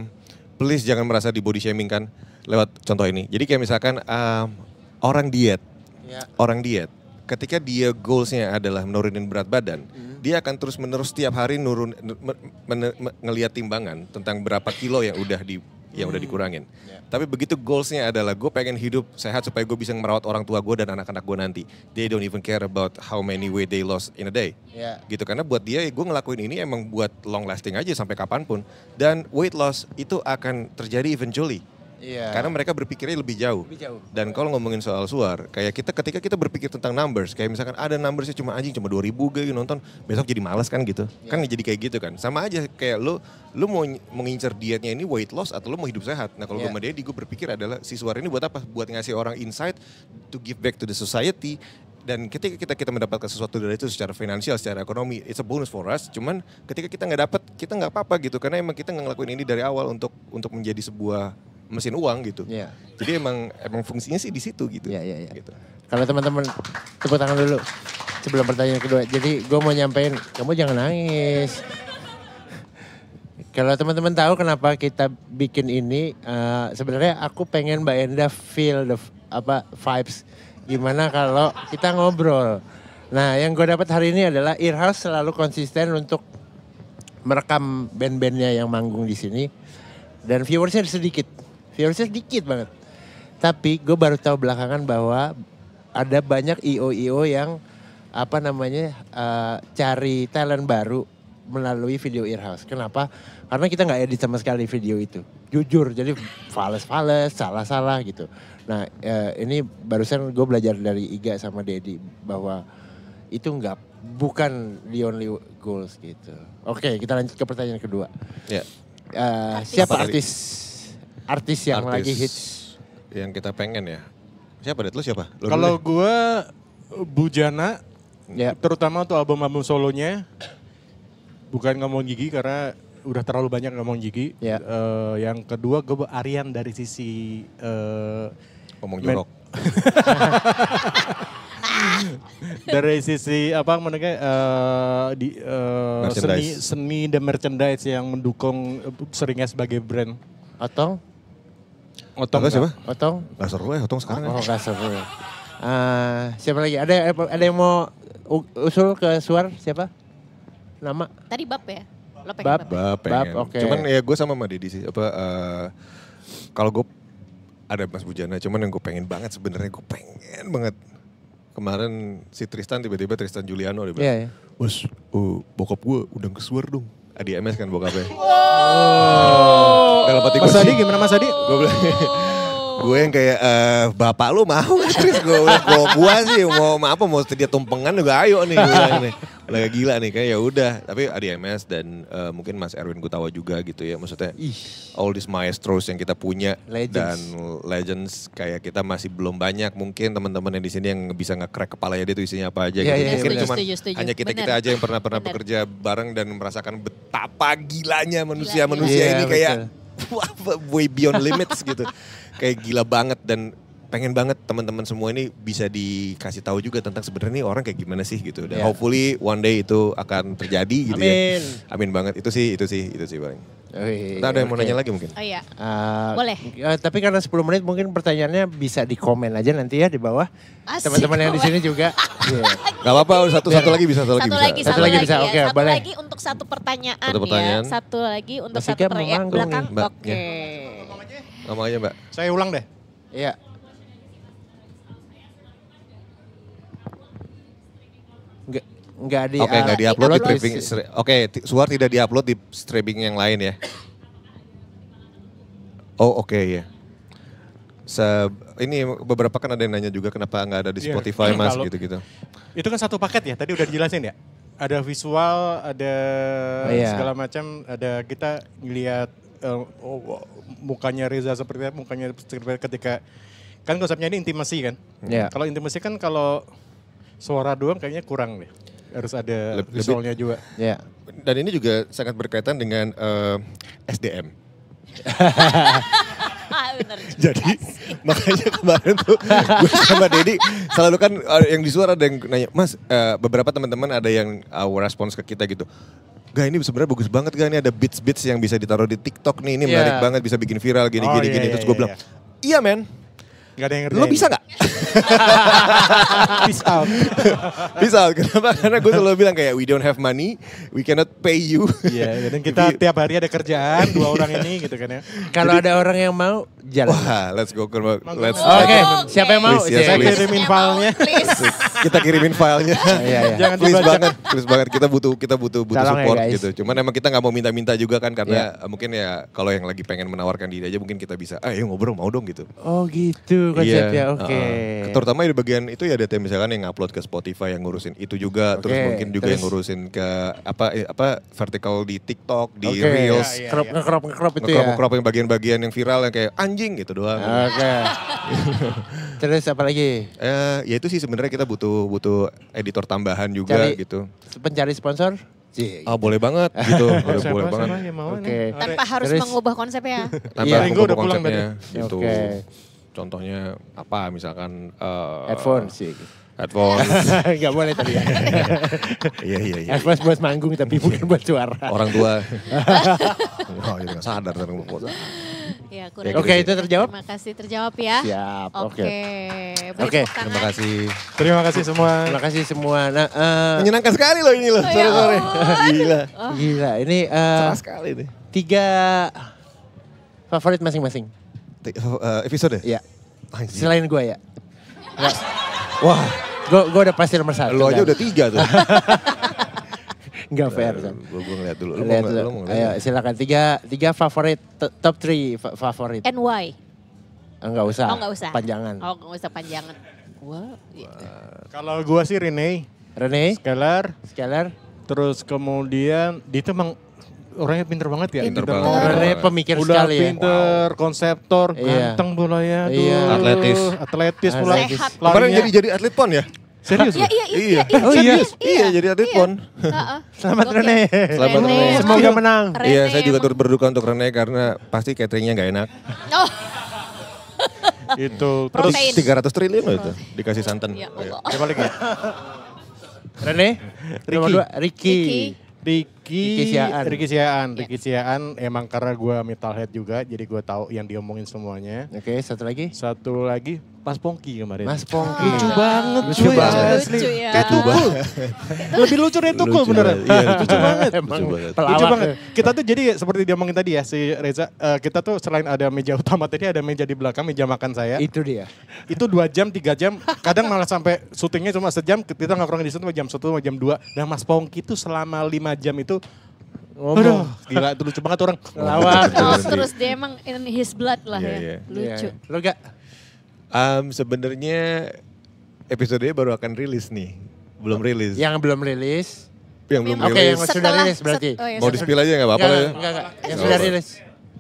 please jangan merasa di body shaming kan lewat contoh ini. Jadi kayak misalkan um, orang diet, yeah. orang diet, ketika dia goalsnya adalah menurunin berat badan, hmm. dia akan terus menerus setiap hari nurun ngelihat timbangan tentang berapa kilo yang udah di yang udah hmm. dikurangin. Yeah. Tapi begitu goalsnya adalah gue pengen hidup sehat supaya gue bisa merawat orang tua gue dan anak-anak gue nanti. They don't even care about how many weight they lost in a day. Yeah. Gitu karena buat dia gue ngelakuin ini emang buat long lasting aja sampai kapanpun. Dan weight loss itu akan terjadi eventually. Iya. Karena mereka berpikirnya lebih jauh. Lebih jauh. Dan kalau ngomongin soal suar, kayak kita ketika kita berpikir tentang numbers, kayak misalkan ada numbersnya cuma anjing cuma 2000 gitu nonton, besok jadi males kan gitu. Iya. Kan jadi kayak gitu kan. Sama aja kayak lu lu mau mengincar dietnya ini weight loss atau lu mau hidup sehat. Nah, kalau yeah. gue iya. sama dia gue berpikir adalah si suar ini buat apa? Buat ngasih orang insight to give back to the society dan ketika kita kita mendapatkan sesuatu dari itu secara finansial, secara ekonomi, it's a bonus for us. Cuman ketika kita nggak dapat, kita nggak apa-apa gitu karena emang kita nggak ngelakuin ini dari awal untuk untuk menjadi sebuah mesin uang gitu. Yeah. Jadi emang emang fungsinya sih di situ gitu. Iya, iya, iya. Gitu. Kalau teman-teman tepuk tangan dulu sebelum pertanyaan kedua. Jadi gue mau nyampein kamu jangan nangis. Kalau teman-teman tahu kenapa kita bikin ini, uh, sebenarnya aku pengen Mbak Enda feel the apa vibes gimana kalau kita ngobrol. Nah, yang gue dapat hari ini adalah Irhouse selalu konsisten untuk merekam band-bandnya yang manggung di sini dan viewersnya sedikit Viewersnya sedikit banget. Tapi gue baru tahu belakangan bahwa ada banyak IO-IO yang apa namanya uh, cari talent baru melalui video earhouse. Kenapa? Karena kita nggak edit sama sekali video itu. Jujur, jadi fales-fales, salah-salah gitu. Nah, uh, ini barusan gue belajar dari Iga sama Dedi bahwa itu nggak bukan the only goals gitu. Oke, kita lanjut ke pertanyaan kedua. Yeah. Ya. Uh, siapa artis artis yang artis lagi hits yang kita pengen ya siapa deh lu siapa kalau gue Bujana yeah. terutama tuh album-album solonya bukan ngomong gigi karena udah terlalu banyak ngomong gigi. Yeah. Ya. Uh, yang kedua gue Aryan dari sisi uh, eh, ngomong jorok. dari sisi apa namanya uh, di uh, seni seni dan merchandise yang mendukung seringnya sebagai brand atau Otong Atau siapa? Otong. Gak seru ya Otong sekarang. Ya. Oh, gak seru. Uh, siapa lagi? Ada ada yang mau usul ke Suar siapa? Nama? Tadi Bab ya? Lo pengen Bab, Bab, ya? bab, bab oke. Okay. Cuman ya gue sama sama Deddy sih. Apa, uh, kalau gue ada Mas Bujana, cuman yang gue pengen banget sebenarnya gue pengen banget kemarin si Tristan tiba-tiba Tristan Juliano dia bilang, yeah, yeah. bos, uh, bokap gue udah kesuar dong di MS kan bokapnya. Oh. Dalam hati gue Mas Adi gimana Mas Adi? Gue bilang Gue yang kayak eh, bapak lu mau Chris gue gue gua sih mau, mau apa mau dia tumpengan juga ayo nih gue nih. Udah gila nih kayak ya udah tapi ada ms dan uh, mungkin Mas Erwin Gutawa juga gitu ya maksudnya all these maestros yang kita punya Legends. dan legends kayak kita masih belum banyak mungkin teman-teman yang di sini yang bisa nge-crack ya dia itu isinya apa aja yeah, gitu. Yeah, mungkin iya, cuma hanya kita-kita aja yang pernah-pernah Bener. bekerja bareng dan merasakan betapa gilanya manusia-manusia yeah. ini Iya, kayak way beyond limits gitu. kayak gila banget dan pengen banget teman-teman semua ini bisa dikasih tahu juga tentang sebenarnya orang kayak gimana sih gitu. Dan yeah. hopefully one day itu akan terjadi gitu ya. Amin. ya. Amin banget. Itu sih, itu sih, itu sih paling. Oh, iya, ada yang mau nanya lagi mungkin? Oh iya. Uh, Boleh. Uh, tapi karena 10 menit mungkin pertanyaannya bisa di komen aja nanti ya di bawah. Teman-teman yang di sini juga. yeah. Gak apa-apa, satu satu lagi bisa, satu, lagi bisa. Satu, lagi bisa. Satu lagi bisa. Ya. Oke, okay, satu lagi untuk satu pertanyaan, satu ya. pertanyaan ya. Satu lagi untuk Masih satu pertanyaan belakang. Oke. Okay. Ya ngomong aja mbak. Saya ulang deh. Iya. Nggak, di Oke, okay, nggak eh, diupload di streaming. Oke, okay, suar tidak diupload di streaming yang lain ya. Oh, oke okay, ya. ini beberapa kan ada yang nanya juga kenapa nggak ada di iya. Spotify Mas gitu-gitu. Itu kan satu paket ya, tadi udah dijelasin ya? Ada visual, ada oh, iya. segala macam, ada kita ngelihat uh, mukanya Reza seperti apa mukanya seperti ketika kan konsepnya ini intimasi kan. Yeah. Kalau intimasi kan kalau suara doang kayaknya kurang deh. Harus ada visualnya juga. Yeah. Dan ini juga sangat berkaitan dengan uh, eh, SDM. Ah, Jadi makanya kemarin tuh gue sama Dedi selalu kan yang di suara ada yang nanya, Mas uh, beberapa teman-teman ada yang uh, respons ke kita gitu, Gak ini sebenarnya bagus banget gak ini ada beats-beats yang bisa ditaruh di TikTok nih. Ini yeah. menarik iya. banget bisa bikin viral gini-gini. Oh, gini, iya, gini. Iya, Terus gue yeah, bilang, iya, iya men Gak ada yang ngerti. Lo bisa gak? Peace out. Peace out. Kenapa? Karena gue selalu bilang kayak we don't have money, we cannot pay you. Iya, yeah, dan kita Jadi, tiap hari ada kerjaan dua orang ini gitu kan ya. Kalau ada orang yang mau, jalan. Wah, let's go. Let's Oke, okay. siapa yang mau? Please, yes, Saya kirimin filenya. kita kirimin filenya. Iya, iya. Jangan please dibaca. banget, please banget. Kita butuh kita butuh butuh ya, support ya, gitu. Cuman emang kita nggak mau minta-minta juga kan karena yeah. mungkin ya kalau yang lagi pengen menawarkan diri aja mungkin kita bisa, ah, ayo ngobrol mau dong gitu. Oh gitu konsep yeah. Iya. Ya, oke. Okay. Uh, terutama di bagian itu ya DT misalkan yang upload ke Spotify yang ngurusin itu juga, okay. terus mungkin juga terus. yang ngurusin ke apa eh, apa vertikal di TikTok, di okay. Reels, ya, ya, crop, ya. ngekrop itu ya. Ngekrop yang bagian-bagian yang viral yang kayak anjing gitu doang. Oke. Okay. terus apa lagi? Eh, uh, ya itu sih sebenarnya kita butuh butuh editor tambahan juga Cari, gitu. Pencari sponsor? Ah Ah boleh banget gitu, boleh, boleh banget. Oke. Okay. Tanpa harus Terus, mengubah konsepnya. Tanpa iya. mengubah konsepnya. Gitu. Okay contohnya apa misalkan uh, eh, headphone sih iya, gitu. headphone Gak boleh tadi ya iya iya iya headphone buat manggung tapi bukan buat suara orang tua oh jadi iya, gak sadar tapi ya, oke itu terjawab terima kasih terjawab ya siap oke oke terima kasih terima kasih semua terima kasih semua nah eh, menyenangkan sekali loh ini loh sore oh, ya sore gila gila ini uh, Cerah sekali nih tiga favorit masing-masing uh, episode? Iya. Selain gue ya. Wah. Gue udah pasti nomor satu. Lo aja udah tiga tuh. Enggak fair. Gue gue ngeliat dulu. Lu ngeliat dulu. Lu Ayo silakan tiga tiga favorit top three favorit. And why? Enggak usah. Oh, enggak usah. Panjangan. Oh, enggak usah panjangan. Ya. Wah. Kalau gue sih Rene. Rene. Skeller. Skeller. Terus kemudian Dito emang orangnya pinter banget ya. Pinter banget. Orangnya pemikir Udah sekali ya. pinter, wow. konseptor, iya. ganteng iya. bola ya. Iya. Atletis. Atletis pula. Sehat. Kemarin jadi jadi atlet pon ya? Serius? Iya, iya iya, iya, iya. Oh iya. Iya, jadi atlet pon. Selamat Rene. Selamat Rene. Semoga menang. Iya, saya juga turut berduka untuk Rene karena pasti cateringnya gak enak. Oh. itu terus tiga ratus triliun itu dikasih santan. Ya, ya balik ya. Rene, Ricky. Ricky. Ricky. Ricky Ricky Siaan. Ricky Siaan, yeah. Ricky Siaan emang karena gue metalhead juga jadi gue tahu yang diomongin semuanya. Oke, okay, satu lagi. Satu lagi Mas Pongki kemarin. Mas Pongki. Lucu banget. Lucu banget. Lucu ya. Kayak tukul. Lebih lucu dari tukul lucu beneran. Iya, lucu banget. Emang lucu banget. Ya. Kita tuh jadi seperti dia ngomongin tadi ya si Reza. Uh, kita tuh selain ada meja utama tadi ada meja di belakang meja makan saya. Itu dia. Itu dua jam, tiga jam. Kadang malah sampai syutingnya cuma sejam. Kita kurang di situ jam satu, jam dua. Nah Mas Pongki tuh selama lima jam itu Aduh, gila itu lucu banget orang. Lawan. terus dia emang in his blood lah iya, ya. Iya. Lucu. Yeah. Lo gak? Um, Sebenarnya episodenya baru akan rilis nih. Belum rilis. Yang belum rilis. Yang belum Oke, rilis. yang sudah Setelah- rilis berarti. set- oh iya, Mau di spill aja nggak apa-apa ya? Yang sudah rilis.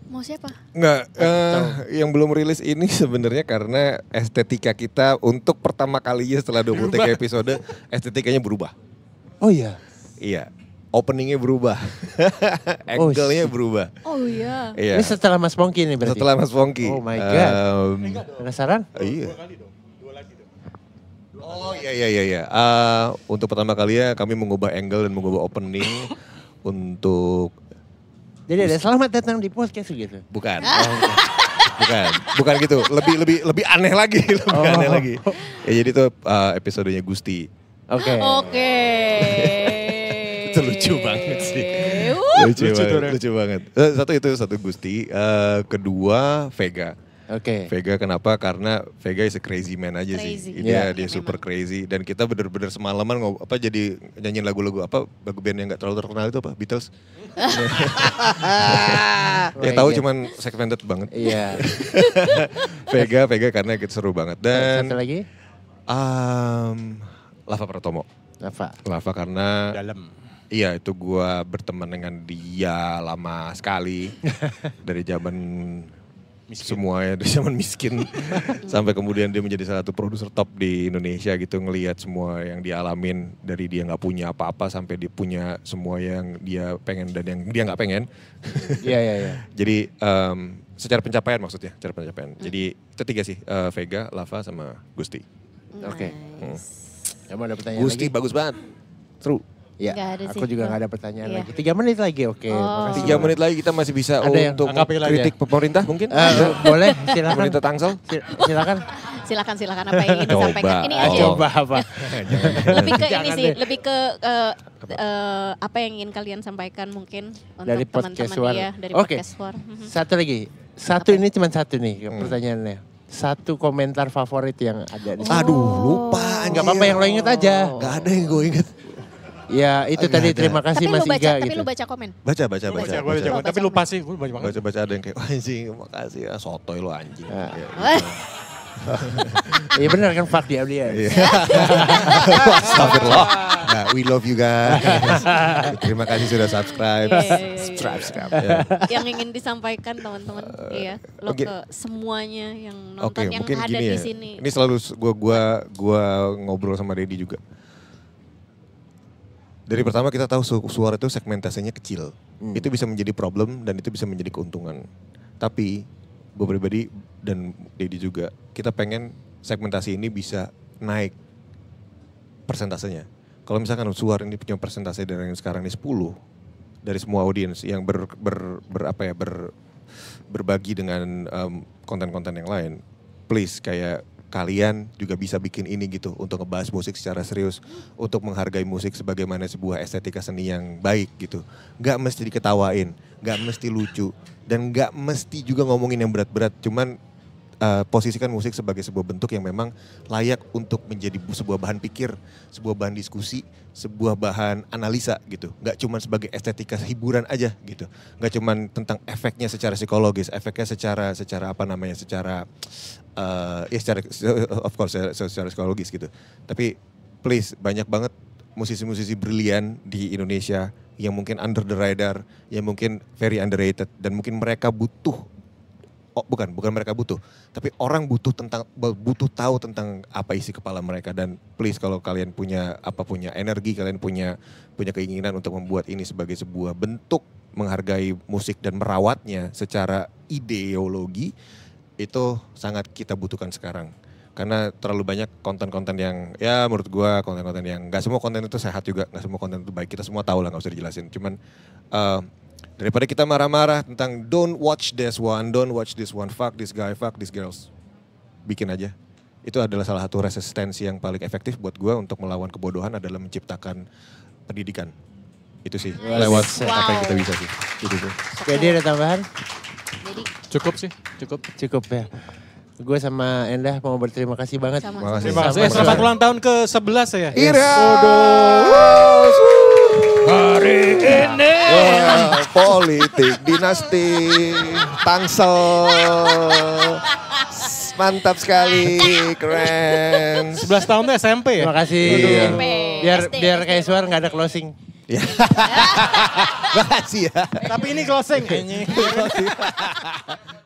Mau siapa? Nggak, uh, yang belum rilis ini sebenarnya karena estetika kita untuk pertama kalinya setelah 23 episode, estetikanya berubah. Oh iya. Iya, openingnya berubah. Oh, Angle-nya berubah. Oh iya. Yeah. Ini setelah Mas Pongki nih berarti? Setelah Mas Pongki. Oh my God. Um, Penasaran? Oh, iya. Oh iya iya iya. iya. Uh, untuk pertama kali ya kami mengubah angle dan mengubah opening untuk... Jadi ada selamat datang di podcast gitu? Bukan. Oh, bukan, bukan gitu. Lebih lebih lebih aneh lagi, lebih oh. aneh lagi. Ya jadi itu uh, episodenya Gusti. Oke. Okay. Oke. Okay lucu banget sih. lucu, lucu, banget, lucu banget. Eh, satu itu satu Gusti, uh, kedua Vega. Oke. Okay. Vega kenapa? Karena Vega is a crazy man aja crazy. sih. Dia yeah. dia super crazy dan kita bener-bener semalaman ngob apa jadi nyanyiin lagu-lagu apa lagu band yang gak terlalu terkenal itu apa Beatles. ya tahu cuman segmented banget. Iya. Vega Vega karena kita seru banget dan satu lagi. Um, Lava Pratomo. Lava. Lava karena dalam Iya itu gue berteman dengan dia lama sekali dari zaman miskin. ya dari zaman miskin sampai kemudian dia menjadi salah satu produser top di Indonesia gitu ngelihat semua yang dia alamin dari dia nggak punya apa-apa sampai dia punya semua yang dia pengen dan yang dia nggak pengen. Iya iya iya. Jadi um, secara pencapaian maksudnya, secara pencapaian. Hmm. Jadi itu tiga sih, uh, Vega, Lava sama Gusti. Oke. Okay. Hmm. Gusti lagi? bagus banget. True. Ya, ada aku sih. juga nggak ada pertanyaan ya. lagi. Tiga menit lagi, oke. Okay. Oh. Tiga menit lagi kita masih bisa ada yang untuk kritik aja. Ya? pemerintah mungkin? Uh, boleh, silakan. Pemerintah Tangsel, silakan. silakan, silakan apa yang ingin disampaikan. Ini aja. Oh. Coba apa? lebih ke Jangan ini sih, deh. lebih ke uh, uh, apa yang ingin kalian sampaikan mungkin untuk dari teman-teman iya, dari okay. podcast war. Mhm. Satu lagi, satu apa? ini cuma satu nih hmm. pertanyaannya satu komentar favorit yang ada di sini. Oh. Aduh, lupa. Enggak apa-apa yang lo inget aja. Enggak ada yang gue inget. Ya itu tadi terima kasih Mas Iga tapi gitu. Tapi lu baca komen. Baca baca baca. Tapi lupa sih gue banyak banget. Baca baca ada yang kayak anjing makasih ya sotoy lu anjing. Ah. Iya, gitu. iya benar kan fuck dia dia. Iya. Astagfirullah. Nah, we love you guys. Terima kasih sudah subscribe. Iya, subscribe, subscribe. Yeah. Yang ingin disampaikan teman-teman, eh, iya, lo okay. ke semuanya yang nonton okay, yang ada ya. di sini. Ini selalu gue gua gua ngobrol sama Dedi juga. Dari pertama kita tahu suara itu segmentasinya kecil. Hmm. Itu bisa menjadi problem dan itu bisa menjadi keuntungan. Tapi gue pribadi dan Dedi juga kita pengen segmentasi ini bisa naik persentasenya. Kalau misalkan suara ini punya persentase dari yang sekarang ini 10 dari semua audiens yang ber, ber, ber apa ya ber berbagi dengan konten-konten um, konten -konten yang lain, please kayak kalian juga bisa bikin ini gitu untuk ngebahas musik secara serius, untuk menghargai musik sebagaimana sebuah estetika seni yang baik gitu. nggak mesti diketawain, nggak mesti lucu, dan nggak mesti juga ngomongin yang berat-berat. Cuman uh, posisikan musik sebagai sebuah bentuk yang memang layak untuk menjadi sebuah bahan pikir, sebuah bahan diskusi, sebuah bahan analisa gitu. Gak cuman sebagai estetika hiburan aja gitu. Gak cuman tentang efeknya secara psikologis, efeknya secara secara apa namanya, secara uh, ya secara of course secara, secara psikologis gitu. Tapi please banyak banget musisi-musisi brilian di Indonesia yang mungkin under the radar, yang mungkin very underrated dan mungkin mereka butuh oh, bukan bukan mereka butuh, tapi orang butuh tentang butuh tahu tentang apa isi kepala mereka dan please kalau kalian punya apa punya energi, kalian punya punya keinginan untuk membuat ini sebagai sebuah bentuk menghargai musik dan merawatnya secara ideologi itu sangat kita butuhkan sekarang karena terlalu banyak konten-konten yang ya menurut gua konten-konten yang nggak semua konten itu sehat juga nggak semua konten itu baik kita semua tahu lah nggak usah dijelasin cuman uh, Daripada kita marah-marah tentang don't watch this one, don't watch this one, fuck this guy, fuck this girls. Bikin aja. Itu adalah salah satu resistensi yang paling efektif buat gue untuk melawan kebodohan adalah menciptakan pendidikan. Itu sih, yes. lewat wow. apa yang kita bisa sih. Itu sih. Jadi ada tambahan? Cukup sih, cukup. Cukup ya. Gue sama Endah mau berterima kasih banget. Terima kasih. Terima kasih. selamat ulang tahun ke-11 ya? Iya. Yes. Yes. Hari ini ya, politik dinasti Tangsel mantap sekali, keren. 11 tahun tuh SMP ya? Terima kasih. Iya. Biar SD, biar kayak suara nggak ada closing. Ya. Makasih ya. Tapi ini closing kayaknya.